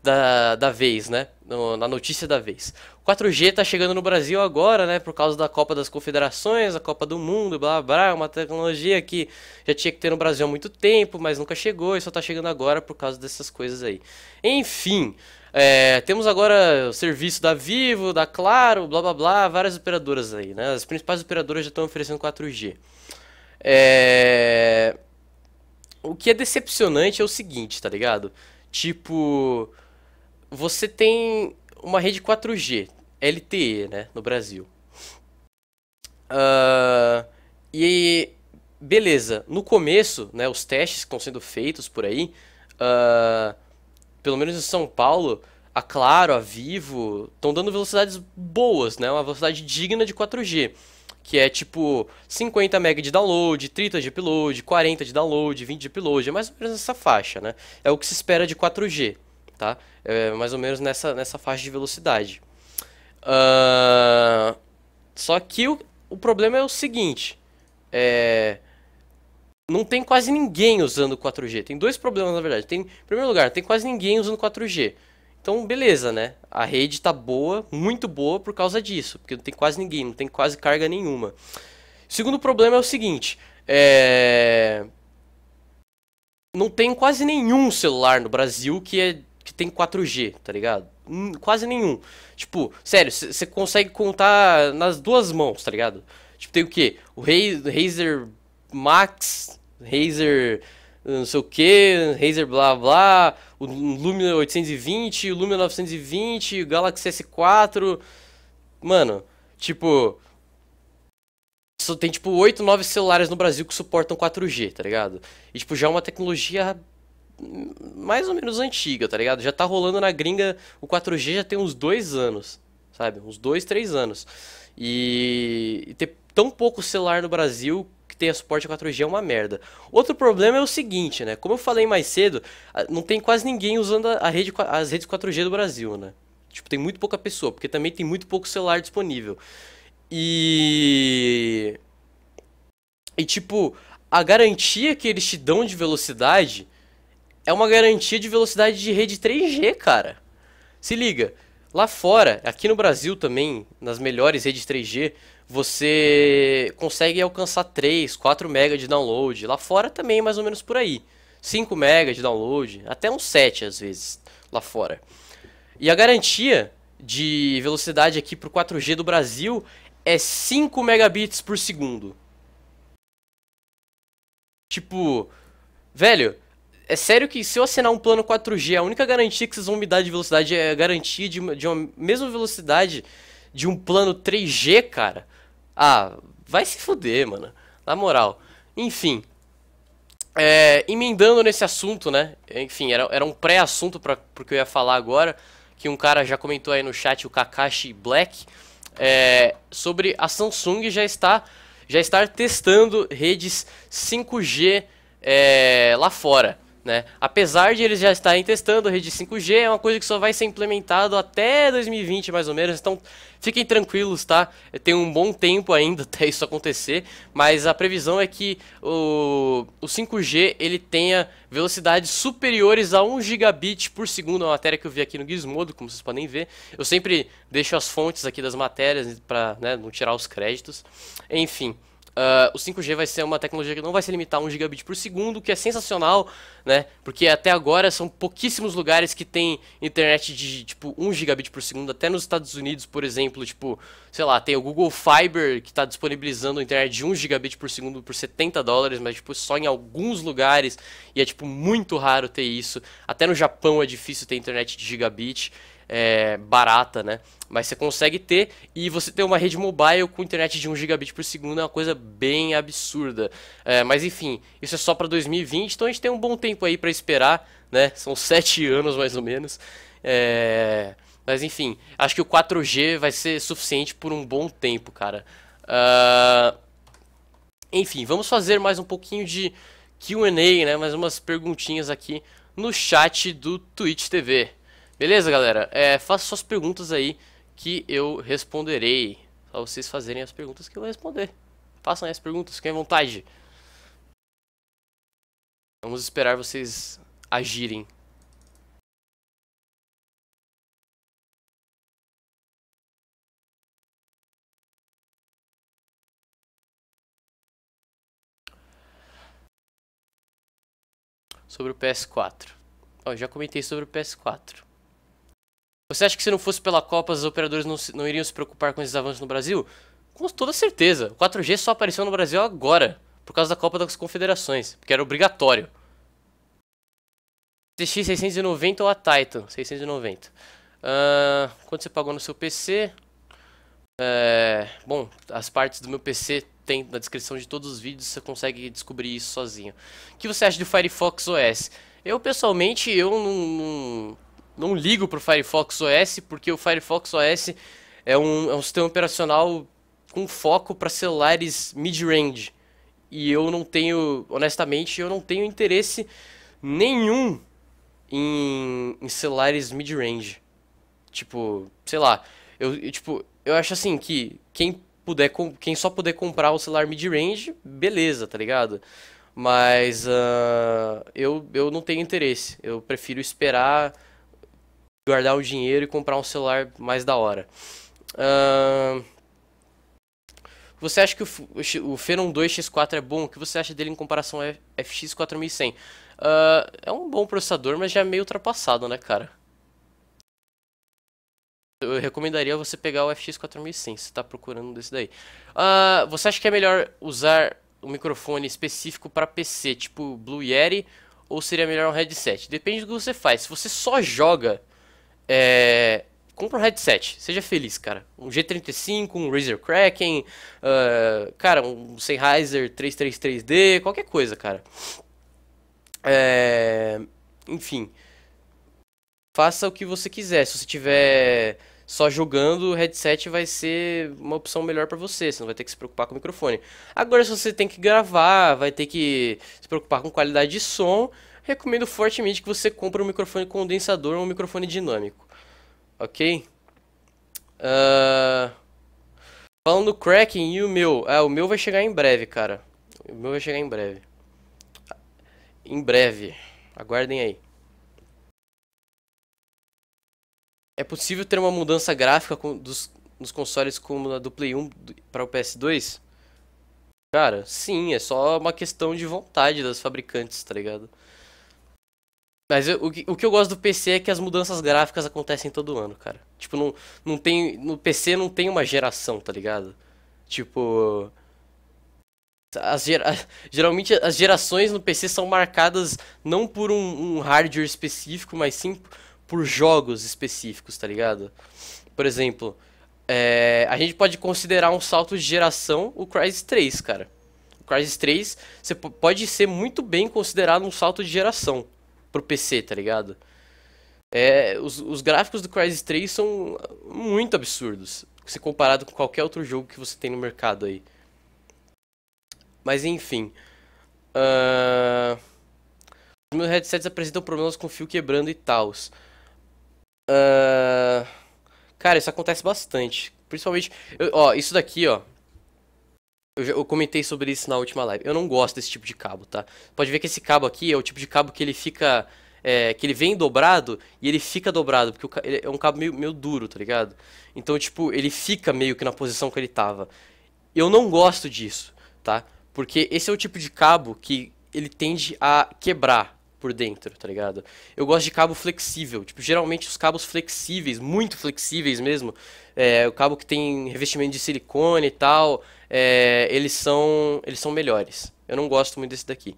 da, da vez, né? No, na notícia da vez. 4G está chegando no Brasil agora, né? Por causa da Copa das Confederações, a Copa do Mundo, blá blá, é uma tecnologia que já tinha que ter no Brasil há muito tempo, mas nunca chegou e só está chegando agora por causa dessas coisas aí. Enfim, é, temos agora o serviço da Vivo, da Claro, blá blá blá, várias operadoras aí, né? As principais operadoras já estão oferecendo 4G. É... O que é decepcionante é o seguinte, tá ligado? Tipo, você tem uma rede 4G, LTE, né, no Brasil. Uh, e beleza, no começo, né, os testes que estão sendo feitos por aí, uh, pelo menos em São Paulo, a Claro, a Vivo, estão dando velocidades boas, né, uma velocidade digna de 4G, que é tipo 50 MB de download, 30 de upload, 40 de download, 20 de upload, é mais ou menos essa faixa, né, é o que se espera de 4G, tá, é mais ou menos nessa, nessa faixa de velocidade. Uh, só que o, o problema é o seguinte: é, não tem quase ninguém usando 4G. Tem dois problemas, na verdade. Tem, em primeiro lugar, tem quase ninguém usando 4G. Então, beleza, né? A rede tá boa, muito boa por causa disso, porque não tem quase ninguém, não tem quase carga nenhuma. segundo problema é o seguinte: é... não tem quase nenhum celular no Brasil que, é, que tem 4G, tá ligado? quase nenhum. Tipo, sério, você consegue contar nas duas mãos, tá ligado? Tipo, tem o quê? O Razer Max, Razer não sei o que, Razer blá blá, o Lumia 820, o Lumia 920, o Galaxy S4. Mano, tipo. Só tem tipo 8, 9 celulares no Brasil que suportam 4G, tá ligado? E tipo, já é uma tecnologia mais ou menos antiga, tá ligado? Já tá rolando na gringa, o 4G já tem uns dois anos, sabe? Uns dois, três anos. E, e ter tão pouco celular no Brasil que tenha suporte a 4G é uma merda. Outro problema é o seguinte, né? Como eu falei mais cedo, não tem quase ninguém usando a rede, as redes 4G do Brasil, né? Tipo, tem muito pouca pessoa, porque também tem muito pouco celular disponível. E. E tipo, a garantia que eles te dão de velocidade é uma garantia de velocidade de rede 3G, cara. Se liga, lá fora, aqui no Brasil também, nas melhores redes 3G, você consegue alcançar 3, 4 MB de download. Lá fora também, é mais ou menos por aí. 5 MB de download, até uns 7 às vezes, lá fora. E a garantia de velocidade aqui pro 4G do Brasil é 5 megabits por segundo. Tipo, velho, é sério que se eu assinar um plano 4G, a única garantia que vocês vão me dar de velocidade é a garantia de uma, de uma mesma velocidade de um plano 3G, cara? Ah, vai se fuder, mano. Na moral. Enfim. É, emendando nesse assunto, né? Enfim, era, era um pré-assunto para porque eu ia falar agora. Que um cara já comentou aí no chat, o Kakashi Black. É, sobre a Samsung já está já estar testando redes 5G é, lá fora. Né? Apesar de eles já estarem testando a rede 5G, é uma coisa que só vai ser implementado até 2020 mais ou menos, então fiquem tranquilos, tá? Tem um bom tempo ainda (laughs) até isso acontecer, mas a previsão é que o, o 5G ele tenha velocidades superiores a 1 gigabit por segundo, a matéria que eu vi aqui no Gizmodo, como vocês podem ver. Eu sempre deixo as fontes aqui das matérias para né, não tirar os créditos. Enfim, Uh, o 5G vai ser uma tecnologia que não vai se limitar a 1 gigabit por segundo, que é sensacional, né? Porque até agora são pouquíssimos lugares que tem internet de tipo 1 gigabit por segundo, até nos Estados Unidos, por exemplo, tipo, sei lá, tem o Google Fiber que está disponibilizando internet de 1 gigabit por segundo por 70 dólares, mas tipo só em alguns lugares e é tipo muito raro ter isso. Até no Japão é difícil ter internet de gigabit é, barata, né? Mas você consegue ter e você ter uma rede mobile com internet de 1 gigabit por segundo é uma coisa bem absurda. É, mas enfim, isso é só para 2020, então a gente tem um bom tempo aí para esperar, né? São 7 (laughs) anos mais ou menos. É... Mas enfim, acho que o 4G vai ser suficiente por um bom tempo, cara. Uh... Enfim, vamos fazer mais um pouquinho de QA, né? Mais umas perguntinhas aqui no chat do Twitch TV. Beleza, galera? É, faça suas perguntas aí que eu responderei. Só vocês fazerem as perguntas que eu vou responder. Façam as perguntas, fiquem à vontade. Vamos esperar vocês agirem. Sobre o PS4. eu já comentei sobre o PS4. Você acha que se não fosse pela Copa, os operadores não, não iriam se preocupar com esses avanços no Brasil? Com toda certeza. O 4G só apareceu no Brasil agora, por causa da Copa das Confederações, porque era obrigatório. TX 690 ou a Titan? 690. Uh, ah, quanto você pagou no seu PC? É, bom, as partes do meu PC tem na descrição de todos os vídeos, você consegue descobrir isso sozinho. O que você acha do Firefox OS? Eu, pessoalmente, eu não, não não ligo pro Firefox OS, porque o Firefox OS é um, é um sistema operacional com foco para celulares mid-range. E eu não tenho, honestamente, eu não tenho interesse nenhum em, em celulares mid-range. Tipo, sei lá, eu, eu, tipo, eu acho assim que quem puder quem só puder comprar o celular mid-range, beleza, tá ligado? Mas uh, eu, eu não tenho interesse. Eu prefiro esperar guardar o dinheiro e comprar um celular mais da hora. Uh... Você acha que o, o Phenom 2x4 é bom? O que você acha dele em comparação ao FX 4100? Uh, é um bom processador, mas já é meio ultrapassado, né, cara? Eu recomendaria você pegar o FX 4100, se está procurando desse daí. Uh, você acha que é melhor usar um microfone específico para PC, tipo Blue Yeti, ou seria melhor um headset? Depende do que você faz. Se você só joga é, compra um headset, seja feliz, cara. Um G35, um Razer Kraken, uh, cara, um Sennheiser 333D, qualquer coisa, cara. É, enfim, faça o que você quiser. Se você tiver só jogando, o headset vai ser uma opção melhor para você, você não vai ter que se preocupar com o microfone. Agora, se você tem que gravar, vai ter que se preocupar com qualidade de som, recomendo fortemente que você compre um microfone condensador ou um microfone dinâmico. Ok? Uh... Falando do Kraken e o meu. Ah, o meu vai chegar em breve, cara. O meu vai chegar em breve. Em breve. Aguardem aí. É possível ter uma mudança gráfica dos, nos consoles como a do Play 1 para o PS2? Cara, sim, é só uma questão de vontade das fabricantes, tá ligado? Mas eu, o, que, o que eu gosto do PC é que as mudanças gráficas acontecem todo ano, cara. Tipo, não, não tem. No PC não tem uma geração, tá ligado? Tipo. As gera... Geralmente as gerações no PC são marcadas não por um, um, hardware específico, mas sim por jogos específicos, tá ligado? Por exemplo, é... a gente pode considerar um salto de geração o Crysis 3, cara. O Crysis 3 você pode ser muito bem considerado um salto de geração pro PC, tá ligado? É, os, os gráficos do Crysis 3 são muito absurdos, se comparado com qualquer outro jogo que você tem no mercado aí. Mas enfim. Uh... Os meus headsets apresentam problemas com fio quebrando e tals. Uh... Ah, cara, isso acontece bastante. Principalmente. Eu, ó, isso daqui, ó. Eu, comentei sobre isso na última live. Eu não gosto desse tipo de cabo, tá? Pode ver que esse cabo aqui é o tipo de cabo que ele fica. É, que ele vem dobrado e ele fica dobrado, porque o, é um cabo meio, meio duro, tá ligado? Então, tipo, ele fica meio que na posição que ele tava. Eu não gosto disso, tá? Porque esse é o tipo de cabo que ele tende a quebrar, por dentro, tá ligado? Eu gosto de cabo flexível. Tipo, geralmente os cabos flexíveis, muito flexíveis mesmo, é, o cabo que tem revestimento de silicone e tal, é, eles, são, eles são melhores. Eu não gosto muito desse daqui.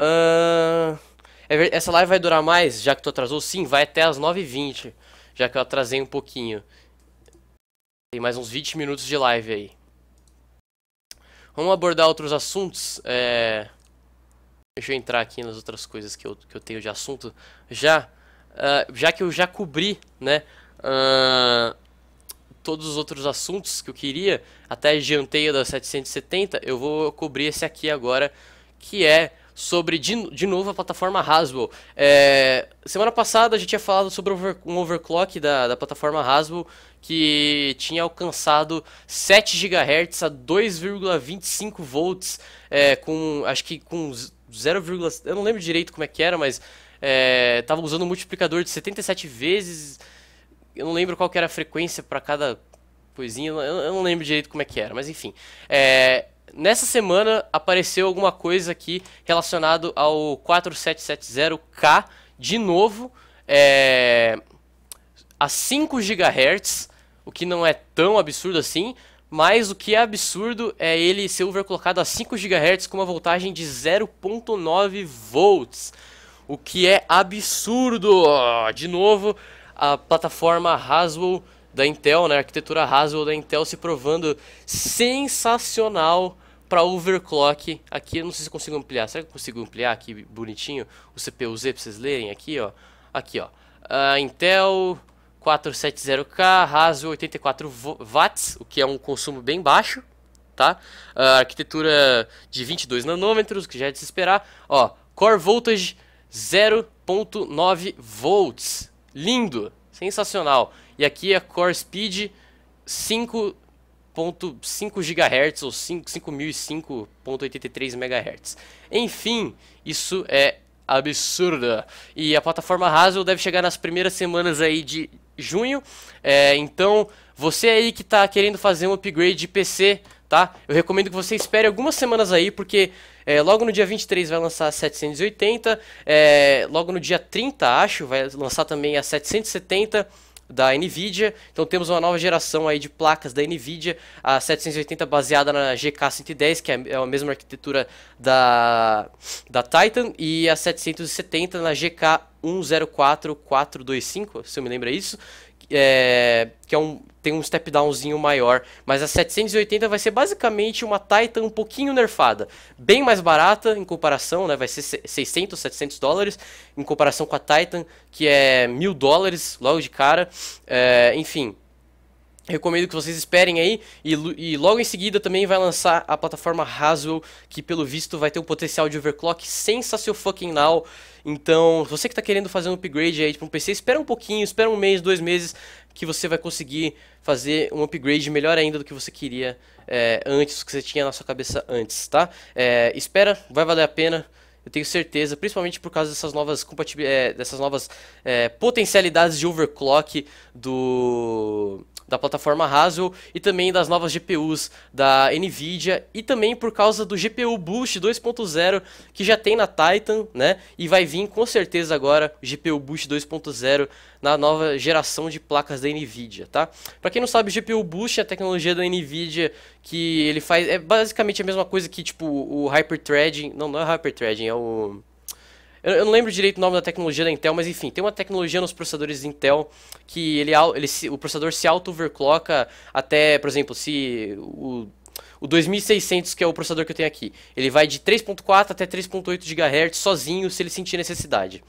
Uh, essa live vai durar mais, já que tu atrasou? Sim, vai até as 9h20, já que eu atrasei um pouquinho. Tem mais uns 20 minutos de live aí. Vamos abordar outros assuntos. É... Deixa eu entrar aqui nas outras coisas que eu, que eu tenho de assunto. Já, uh, já que eu já cobri, né? uh, todos os outros assuntos que eu queria, até janteio da 770, eu vou cobrir esse aqui agora, que é sobre, de, de novo, a plataforma Haswell. É, semana passada a gente tinha falado sobre um overclock da, da plataforma Haswell que tinha alcançado 7 GHz a 2,25 volts, é, com, acho que com 0, eu não lembro direito como é que era, mas estava é, usando um multiplicador de 77 vezes eu não lembro qual era a frequência para cada coisinha, eu, eu, não lembro direito como é que era, mas enfim. É, nessa semana apareceu alguma coisa aqui relacionado ao 4770K de novo, é, a 5 GHz, o que não é tão absurdo assim, mas o que é absurdo é ele ser overclockado a 5 GHz com uma voltagem de 0.9 volts. O que é absurdo! De novo, a plataforma Haswell da Intel, né, a arquitetura Haswell da Intel se provando sensacional para overclock. Aqui, não sei se eu consigo ampliar. Será que eu consigo ampliar aqui bonitinho o CPU-Z para vocês lerem aqui, ó? Aqui, ó. Uh, Intel 470K, Haswell 84 watts, o que é um consumo bem baixo, tá? Uh, arquitetura de 22 nanômetros, que já é de se esperar. Ó, core voltage 0.9 volts. Lindo, sensacional. E aqui a é Core Speed 5.5 GHz ou 5005.83 MHz. Enfim, isso é absurda. E a plataforma Haswell deve chegar nas primeiras semanas aí de junho. É, então, você aí que está querendo fazer um upgrade de PC, tá? Eu recomendo que você espere algumas semanas aí, porque é, logo no dia 23 vai lançar a 780. É, logo no dia 30, acho, vai lançar também a 770 da Nvidia. Então temos uma nova geração aí de placas da Nvidia, a 780 baseada na GK 110, que é, é a mesma arquitetura da da Titan, e a 770 na GK 104425, se eu me lembro é isso, é, que é um tem um step downzinho maior, mas a 780 vai ser basicamente uma Titan um pouquinho nerfada, bem mais barata em comparação, né, vai ser 600, 700 dólares, em comparação com a Titan, que é mil dólares logo de cara, é, enfim, Recomendo que vocês esperem aí e, e, logo em seguida também vai lançar a plataforma Haswell, que pelo visto vai ter um potencial de overclock sensacional. Então, você que está querendo fazer um upgrade aí para tipo um PC, espera um pouquinho, espera um mês, dois meses, que você vai conseguir fazer um upgrade melhor ainda do que você queria é, antes, do que você tinha na sua cabeça antes, tá? É, espera, vai valer a pena. Eu tenho certeza, principalmente por causa dessas novas, compatibil... É, dessas novas é, potencialidades de overclock do da plataforma Haswell e também das novas GPUs da Nvidia e também por causa do GPU Boost 2.0 que já tem na Titan, né? E vai vir com certeza agora o GPU Boost 2.0 na nova geração de placas da Nvidia, tá? Para quem não sabe, o GPU Boost é a tecnologia da Nvidia que ele faz é basicamente a mesma coisa que tipo o hyperthreading, não, não é hyperthreading, é o eu, eu, não lembro direito o nome da tecnologia da Intel, mas enfim, tem uma tecnologia nos processadores Intel que ele, ele o processador se auto-overclocka até, por exemplo, se o o 2600, que é o processador que eu tenho aqui, ele vai de 3.4 até 3.8 GHz sozinho se ele sentir necessidade.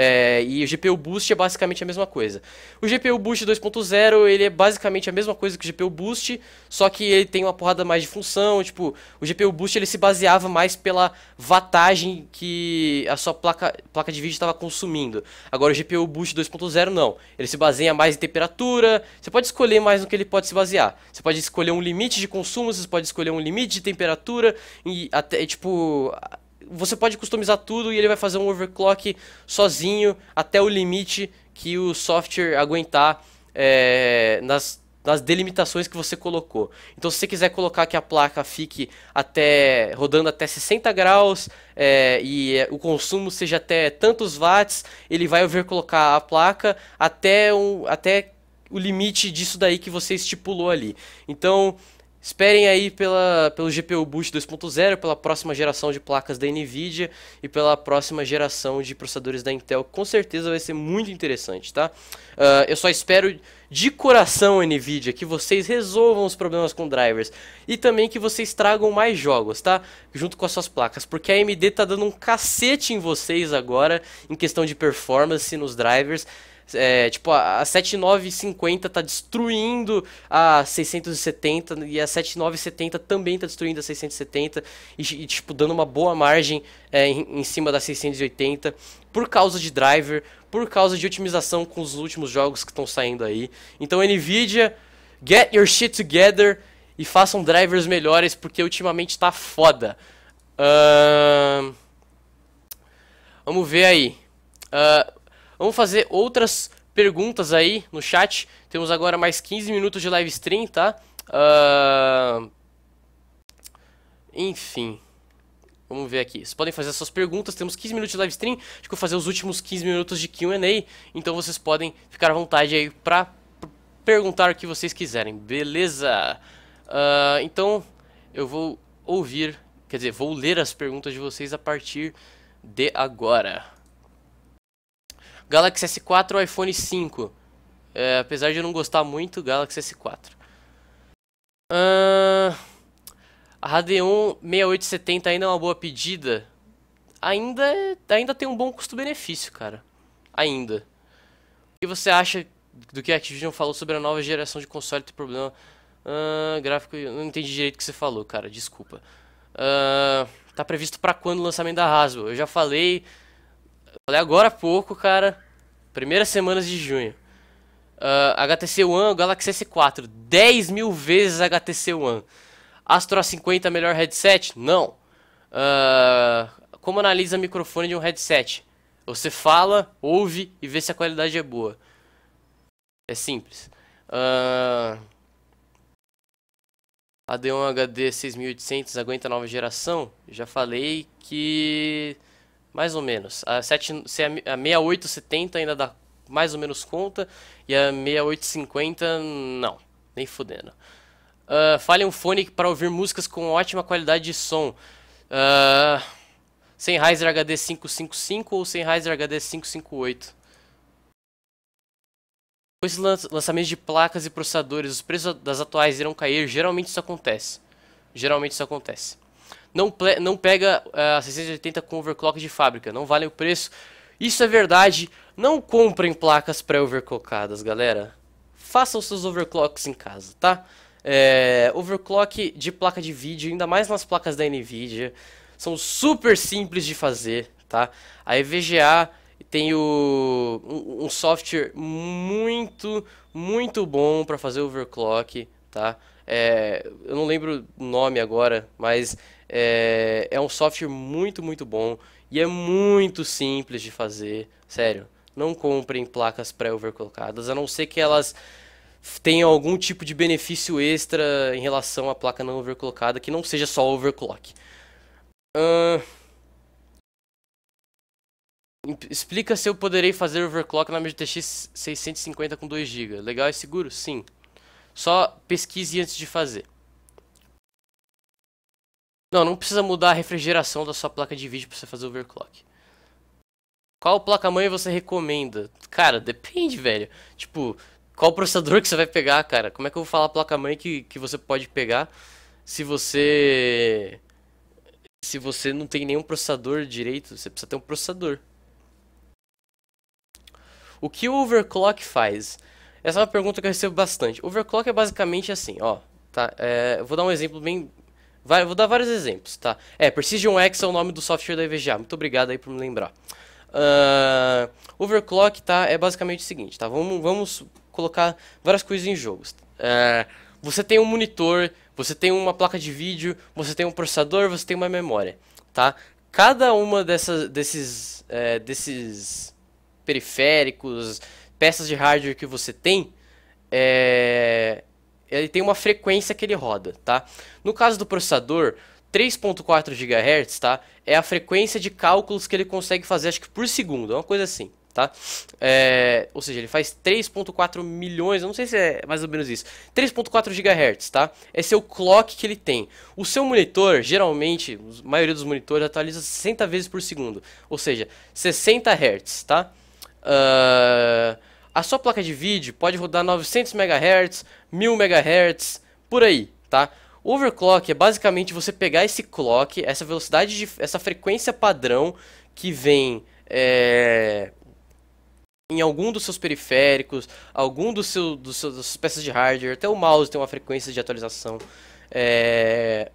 É, e o GPU Boost é basicamente a mesma coisa. O GPU Boost 2.0 ele é basicamente a mesma coisa que o GPU Boost, só que ele tem uma porrada mais de função. Tipo, o GPU Boost ele se baseava mais pela vatagem que a sua placa, placa de vídeo estava consumindo. Agora o GPU Boost 2.0 não. Ele se baseia mais em temperatura. Você pode escolher mais no que ele pode se basear. Você pode escolher um limite de consumo, você pode escolher um limite de temperatura e até tipo você pode customizar tudo e ele vai fazer um overclock sozinho até o limite que o software aguentar é, nas, nas delimitações que você colocou. Então, se você quiser colocar que a placa fique até rodando até 60 graus é, e é, o consumo seja até tantos watts, ele vai overclockar a placa até, um, até o limite disso daí que você estipulou ali. Então Esperem aí pela, pelo GPU Boost 2.0, pela próxima geração de placas da Nvidia e pela próxima geração de processadores da Intel. Com certeza vai ser muito interessante, tá? Uh, eu só espero de coração, Nvidia, que vocês resolvam os problemas com drivers e também que vocês tragam mais jogos, tá? Junto com as suas placas, porque a AMD tá dando um cacete em vocês agora em questão de performance nos drivers. É, tipo, a, 7950 tá destruindo a 670 e a 7970 também tá destruindo a 670 e, e tipo, dando uma boa margem é, em, em cima da 680 por causa de driver, por causa de otimização com os últimos jogos que estão saindo aí. Então, Nvidia, get your shit together e façam drivers melhores, porque ultimamente tá foda. Uh... Vamos ver aí. Uh... Vamos fazer outras perguntas aí no chat. Temos agora mais 15 minutos de live stream, tá? Uh... Enfim. Vamos ver aqui. Vocês podem fazer as suas perguntas. Temos 15 minutos de live stream. Acho que vou fazer os últimos 15 minutos de QA. Então vocês podem ficar à vontade aí pra perguntar o que vocês quiserem, beleza? Uh, então eu vou ouvir, quer dizer, vou ler as perguntas de vocês a partir de agora. Galaxy S4 ou iPhone 5? É, apesar de eu não gostar muito, Galaxy S4. Uh, a Radeon 6870 ainda é uma boa pedida? Ainda, ainda tem um bom custo-benefício, cara. Ainda. O que você acha do que a Activision falou sobre a nova geração de console ter problema uh, gráfico? não entendi direito o que você falou, cara. Desculpa. Uh, tá previsto para quando o lançamento da Hasbro? Eu já falei... Falei agora há pouco, cara. Primeiras semanas de junho. Uh, ah, HTC One, Galaxy S4. 10 mil vezes HTC One. Astro A50 melhor headset? Não. Uh, como analisa microfone de um headset? Você fala, ouve e vê se a qualidade é boa. É simples. Uh, AD1 HD 6800 aguenta nova geração? Já falei que mais ou menos. A, 7, se a, a 6870 ainda dá mais ou menos conta. E a 6850, não. Nem fudendo. Uh, fale um fone para ouvir músicas com ótima qualidade de som. Uh, Sennheiser HD 555 ou Sennheiser HD 558. Com esses lançamentos de placas e processadores, os preços das atuais irão cair. Geralmente isso acontece. Geralmente isso acontece não, não pega a uh, 680 com overclock de fábrica, não vale o preço. Isso é verdade, não comprem placas pré-overclockadas, galera. Façam seus overclocks em casa, tá? É, overclock de placa de vídeo, ainda mais nas placas da NVIDIA, são super simples de fazer, tá? A EVGA tem o, um, um software muito, muito bom para fazer overclock, tá? É, eu não lembro o nome agora, mas é, é um software muito, muito bom e é muito simples de fazer. Sério, não comprem placas pré overclockadas a não ser que elas tenham algum tipo de benefício extra em relação à placa não overclockada, que não seja só overclock. Uh... Explica se eu poderei fazer overclock na minha GTX 650 com 2GB. Legal e seguro? Sim. Só pesquise antes de fazer. Não, não precisa mudar a refrigeração da sua placa de vídeo para você fazer overclock. Qual placa-mãe você recomenda? Cara, depende, velho. Tipo, qual processador que você vai pegar, cara? Como é que eu vou falar a placa-mãe que, que você pode pegar se você... Se você não tem nenhum processador direito, você precisa ter um processador. O que o overclock faz? Essa é uma pergunta que eu recebo bastante. Overclock é basicamente assim, ó. Tá, é, vou dar um exemplo bem Vai, vou dar vários exemplos, tá? É, Precision X é o nome do software da IVGA. Muito obrigado aí por me lembrar. Uh, overclock, tá? É basicamente o seguinte, tá? Vamos, vamos colocar várias coisas em jogos. Uh, você tem um monitor, você tem uma placa de vídeo, você tem um processador, você tem uma memória, tá? Cada uma dessas, desses, é, desses periféricos, peças de hardware que você tem, é, ele tem uma frequência que ele roda, tá? No caso do processador, 3.4 GHz, tá? É a frequência de cálculos que ele consegue fazer, acho que por segundo, é uma coisa assim, tá? É, ou seja, ele faz 3.4 milhões, não sei se é mais ou menos isso. 3.4 GHz, tá? Esse é o clock que ele tem. O seu monitor, geralmente, a maioria dos monitores atualiza 60 vezes por segundo, ou seja, 60 Hz, tá? Uh, a sua placa de vídeo pode rodar 900 MHz, 1000 MHz, por aí, tá? Overclock é basicamente você pegar esse clock, essa velocidade, de, essa frequência padrão que vem é, em algum dos seus periféricos, algum seu, dos seus, das suas peças de hardware, até o mouse tem uma frequência de atualização. É,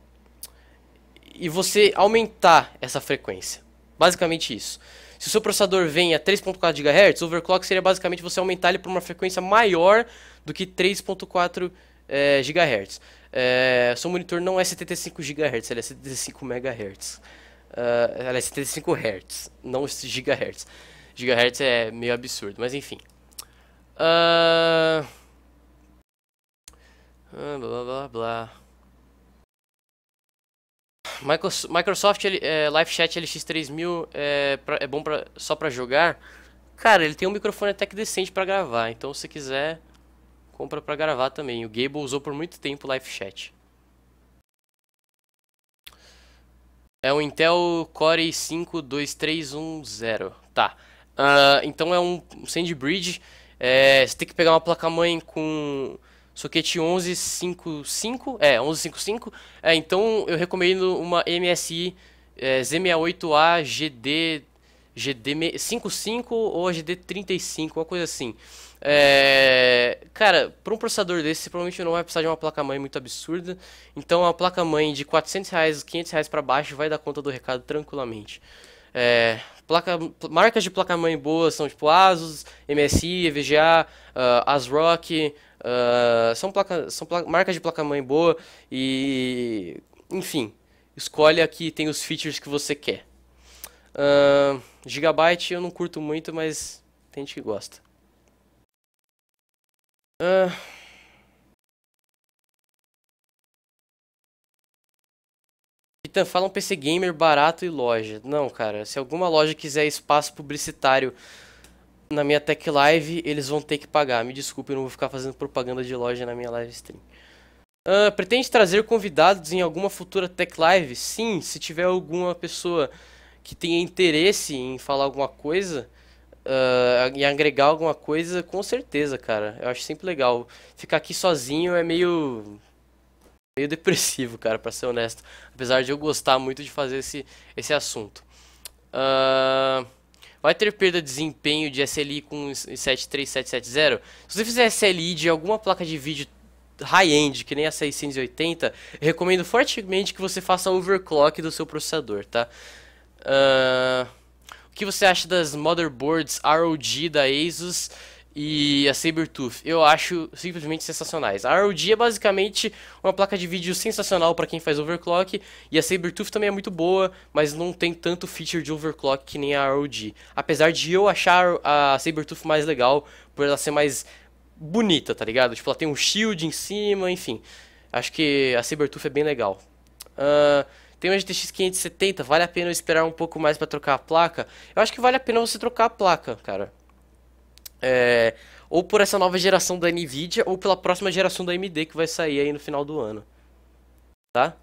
e você aumentar essa frequência. Basicamente isso. Se o seu processador vem a 3.4 GHz, overclock seria basicamente você aumentar ele para uma frequência maior do que 3.4 é, GHz. É, seu monitor não é 75 GHz, ele é 75 MHz. Uh, ela é 75 Hz, não GHz. GHz é meio absurdo, mas enfim. Uh... Ah, blá blá blá. Microsoft ele, é, Live Chat LX3000 é, pra, é bom pra, só para jogar. Cara, ele tem um microfone até que decente para gravar, então se quiser, compra para gravar também. O Gable usou por muito tempo o Live Chat. É, tá. ah, então é um Intel Core i5-2310. Tá. Uh, então é um Sandbridge. É, você tem que pegar uma placa-mãe com Soquete 1155, é, 1155. É, então eu recomendo uma MSI é, Z68A GD GD55 ou a GD35, uma coisa assim. É, cara, para um processador desse, você provavelmente não vai precisar de uma placa-mãe muito absurda. Então, uma placa-mãe de 400 reais, 500 reais para baixo vai dar conta do recado tranquilamente. É, placa, marcas de placa-mãe boas são tipo Asus, MSI, EVGA, uh, ah, ASRock, uh, ah, são, placa, são placa, marcas de placa-mãe boa e, enfim, escolhe aqui tem os features que você quer. Uh, Gigabyte eu não curto muito, mas tem gente que gosta. Uh, Itan, então, fala um PC gamer barato e loja. Não, cara, se alguma loja quiser espaço publicitário na minha Tech Live, eles vão ter que pagar. Me desculpe, eu não vou ficar fazendo propaganda de loja na minha live stream. Uh, pretende trazer convidados em alguma futura Tech Live? Sim, se tiver alguma pessoa que tenha interesse em falar alguma coisa, uh, ah, em agregar alguma coisa, com certeza, cara. Eu acho sempre legal. Ficar aqui sozinho é meio meio depressivo, cara, para ser honesto. Apesar de eu gostar muito de fazer esse, esse assunto. Uh, vai ter perda de desempenho de SLI com 73770? Se você fizer SLI de alguma placa de vídeo high-end, que nem a 680, recomendo fortemente que você faça overclock do seu processador, tá? Uh, o que você acha das motherboards ROG da ASUS? e a Sabertooth, eu acho simplesmente sensacionais. A ROG é basicamente uma placa de vídeo sensacional para quem faz overclock, e a Sabertooth também é muito boa, mas não tem tanto feature de overclock que nem a ROG. Apesar de eu achar a Sabertooth mais legal, por ela ser mais bonita, tá ligado? Tipo, ela tem um shield em cima, enfim. Acho que a Sabertooth é bem legal. Uh, tem uma GTX 570, vale a pena eu esperar um pouco mais para trocar a placa? Eu acho que vale a pena você trocar a placa, cara. É, ou por essa nova geração da Nvidia, ou pela próxima geração da AMD que vai sair aí no final do ano. Tá?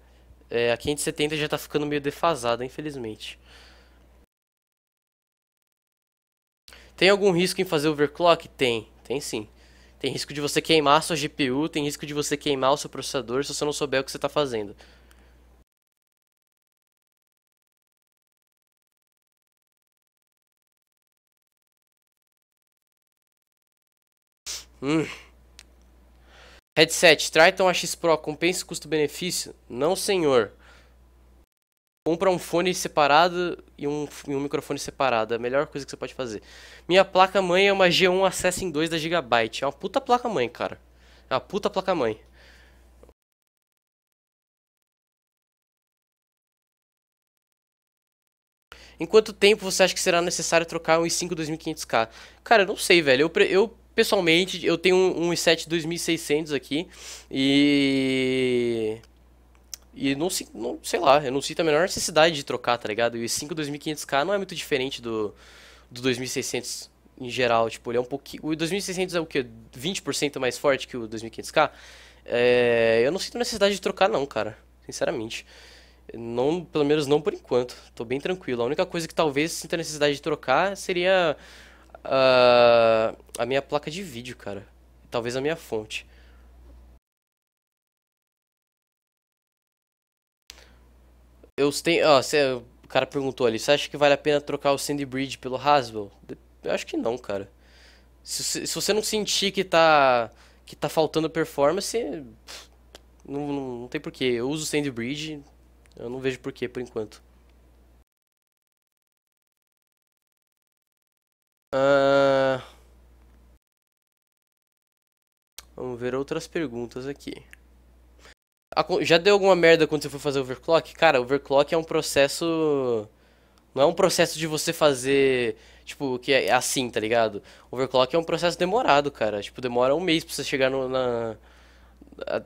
É, a 570 já tá ficando meio defasada, infelizmente. Tem algum risco em fazer overclock? Tem, tem sim. Tem risco de você queimar sua GPU, tem risco de você queimar o seu processador se você não souber o que você está fazendo. Hum. Headset Triton AX Pro compensa custo-benefício? Não, senhor. Compra um fone separado e um, e um microfone separado. É a melhor coisa que você pode fazer. Minha placa-mãe é uma G1 Assassin 2 da Gigabyte. É uma puta placa-mãe, cara. É uma puta placa-mãe. Em quanto tempo você acha que será necessário trocar um i5 2500K? Cara, eu não sei, velho. Eu, eu pessoalmente, eu tenho um, i7 2600 aqui e e não, não sei lá, eu não sinto a menor necessidade de trocar, tá ligado? E o i5 2500K não é muito diferente do do 2600 em geral, tipo, ele é um pouquinho, o 2600 é o que 20% mais forte que o 2500K. É... eu não sinto necessidade de trocar não, cara, sinceramente. Não, pelo menos não por enquanto. Tô bem tranquilo. A única coisa que talvez sinta necessidade de trocar seria uh, a minha placa de vídeo, cara. Talvez a minha fonte. Eu tenho, ó, cê, o cara perguntou ali, você acha que vale a pena trocar o Sandy Bridge pelo Haswell? Eu acho que não, cara. Se, se você não sentir que tá que tá faltando performance, pff, não, não, não, tem porquê. Eu uso o Sandy Bridge, eu não vejo porquê por enquanto. Uh... Vamos ver outras perguntas aqui. Já deu alguma merda quando você foi fazer overclock? Cara, overclock é um processo. Não é um processo de você fazer. Tipo, que é assim, tá ligado? Overclock é um processo demorado, cara. Tipo, demora um mês pra você chegar no, na,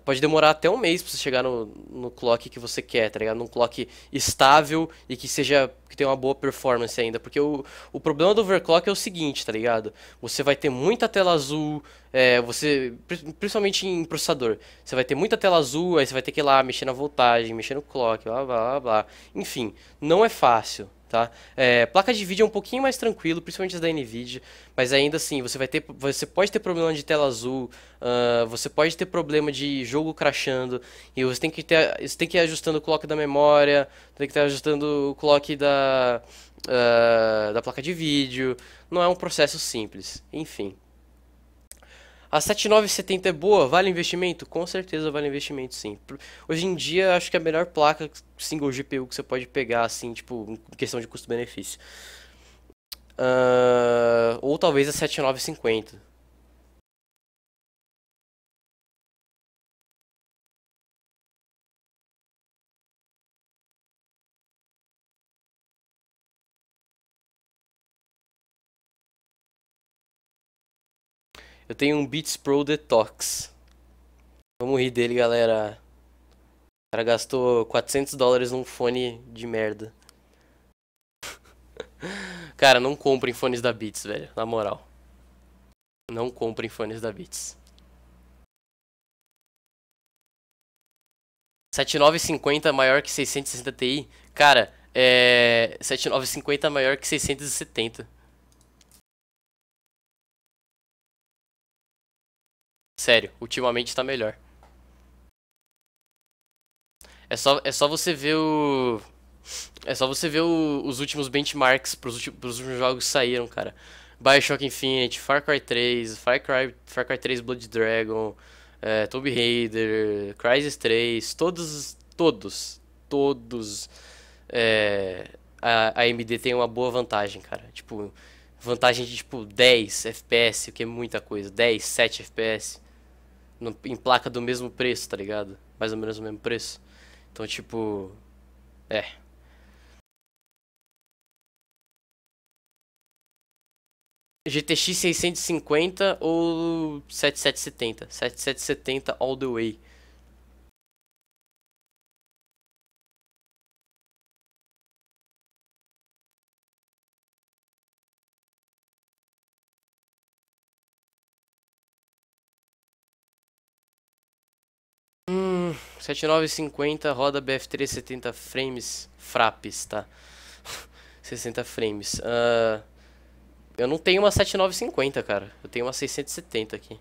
pode demorar até um mês pra você chegar no, no clock que você quer, tá ligado? Num clock estável e que seja. que tenha uma boa performance ainda. Porque o, o problema do overclock é o seguinte, tá ligado? Você vai ter muita tela azul, é, você. Principalmente em processador. Você vai ter muita tela azul, aí você vai ter que ir lá mexer na voltagem, mexer no clock, blá blá blá blá. Enfim, não é fácil tá? É, placa de vídeo é um pouquinho mais tranquilo, principalmente as da Nvidia, mas ainda assim você vai ter, você pode ter problema de tela azul, uh, você pode ter problema de jogo crashando e você tem que ter, você tem que ir ajustando o clock da memória, tem que estar ajustando o clock da uh, da placa de vídeo. Não é um processo simples, enfim. A 7970 é boa? Vale investimento? Com certeza vale investimento, sim. Hoje em dia, acho que é a melhor placa single GPU que você pode pegar, assim, tipo, em questão de custo-benefício. Uh, ou talvez a 7950. Eu tenho um Beats Pro Detox. Vamos rir dele, galera. O cara gastou 400 dólares num fone de merda. (laughs) cara, não comprem fones da Beats, velho. Na moral. Não comprem fones da Beats. 7950 maior que 660 Ti. Cara, é... 7950 maior que 670. Sério, ultimamente tá melhor. É só, é só você ver o. É só você ver o, os últimos benchmarks pros, os pros últimos jogos que saíram, cara. Bioshock Infinite, Far Cry 3, Far Cry, Far Cry 3 Blood Dragon, é, Tomb Raider, Crysis 3, todos, todos, todos é, a, a AMD tem uma boa vantagem, cara. Tipo, vantagem de tipo 10 FPS, o que é muita coisa, 10, 7 FPS no, em placa do mesmo preço, tá ligado? Mais ou menos o mesmo preço. Então, tipo. É. GTX 650 ou 7770? 7770 all the way. 7950 roda BF3 70 frames. Fraps, tá? 60 (laughs) frames. Uh, eu não tenho uma 7950, cara. Eu tenho uma 670 aqui.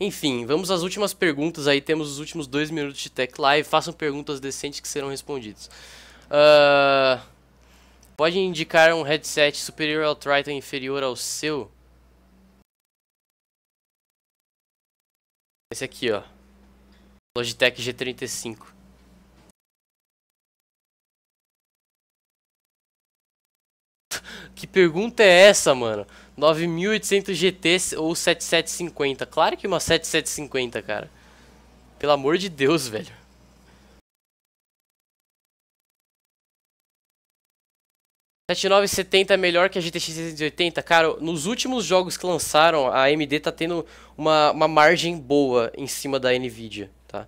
Enfim, vamos às últimas perguntas aí. Temos os últimos dois minutos de Tech Live. Façam perguntas decentes que serão respondidas. Uh... Pode indicar um headset superior ao Triton inferior ao seu? Esse aqui, ó. Logitech G35. Que pergunta é essa, mano? 9800 GT ou 7750? Claro que uma 7750, cara. Pelo amor de Deus, velho. 7970 é melhor que a GTX 680? Cara, nos últimos jogos que lançaram, a AMD tá tendo uma, uma margem boa em cima da Nvidia, tá?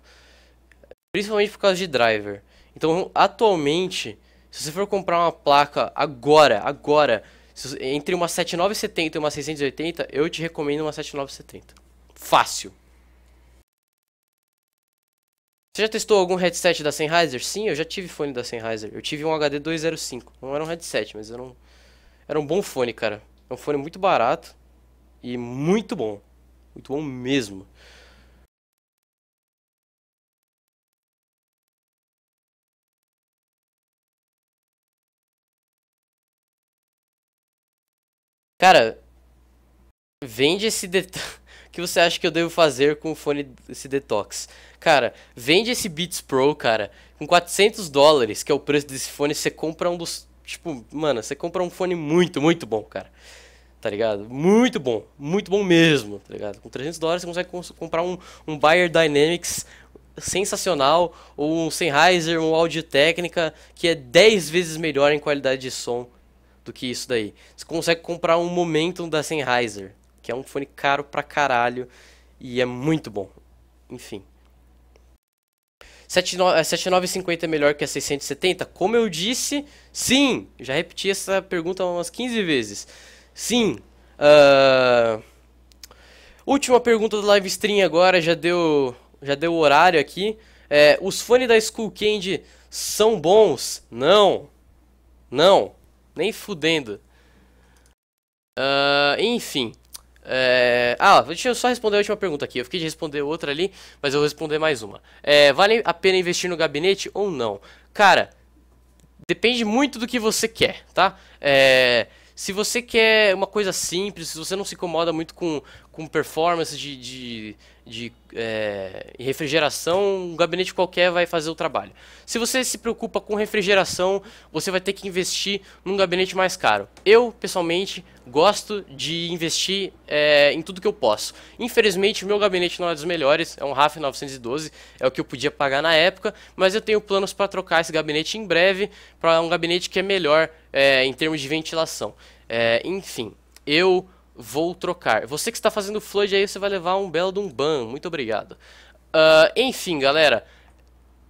Principalmente por causa de driver. Então, atualmente, se você for comprar uma placa agora, agora, entre uma 7970 e uma 680, eu te recomendo uma 7970. Fácil. Você já testou algum headset da Sennheiser? Sim, eu já tive fone da Sennheiser. Eu tive um HD 205. Não era um headset, mas era um, era um bom fone, cara. É um fone muito barato e muito bom. Muito bom mesmo. Cara, vende esse detox. (laughs) O que você acha que eu devo fazer com o fone esse detox? Cara, vende esse Beats Pro, cara, com 400 dólares, que é o preço desse fone, você compra um dos. Tipo, mano, você compra um fone muito, muito bom, cara. Tá ligado? Muito bom, muito bom mesmo, tá ligado? Com 300 dólares você consegue comprar um, um Bayer Dynamics sensacional, ou um Sennheiser, um Audio Técnica, que é 10 vezes melhor em qualidade de som do que isso daí. Você consegue comprar um Momentum da Sennheiser, que é um fone caro pra caralho e é muito bom. Enfim. 7950 é, é melhor que a 670? Como eu disse, sim. Já repeti essa pergunta umas 15 vezes. Sim. Uh... Última pergunta do live stream agora, já deu, já deu o horário aqui. É, os fãs da School Candy são bons? Não. Não. Nem fudendo. Uh, enfim. É... Ah, deixa eu só responder a última pergunta aqui. Eu fiquei de responder outra ali, mas eu vou responder mais uma. É, vale a pena investir no gabinete ou não? Cara, depende muito do que você quer, tá? É... Se você quer uma coisa simples, se você não se incomoda muito com, com performance de, de de é, refrigeração, um gabinete qualquer vai fazer o trabalho. Se você se preocupa com refrigeração, você vai ter que investir num gabinete mais caro. Eu, pessoalmente, gosto de investir é, em tudo que eu posso. Infelizmente, o meu gabinete não é dos melhores, é um RAF 912, é o que eu podia pagar na época, mas eu tenho planos para trocar esse gabinete em breve para um gabinete que é melhor é, em termos de ventilação. É, enfim, eu Vou trocar. Você que está fazendo flood aí, você vai levar um belo de um ban. Muito obrigado. Uh, enfim, galera.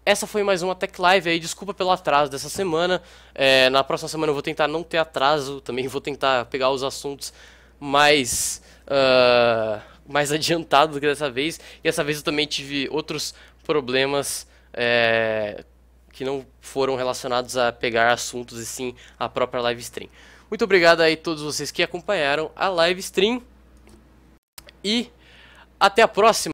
Essa foi mais uma Tech Live aí, desculpa pelo atraso dessa semana. É, na próxima semana eu vou tentar não ter atraso, também vou tentar pegar os assuntos mais, uh, mais (laughs) adiantados do que dessa vez. E dessa vez eu também tive outros problemas é, que não foram relacionados a pegar assuntos e sim a própria live stream. Muito obrigado aí a todos vocês que acompanharam a live stream. E até a próxima!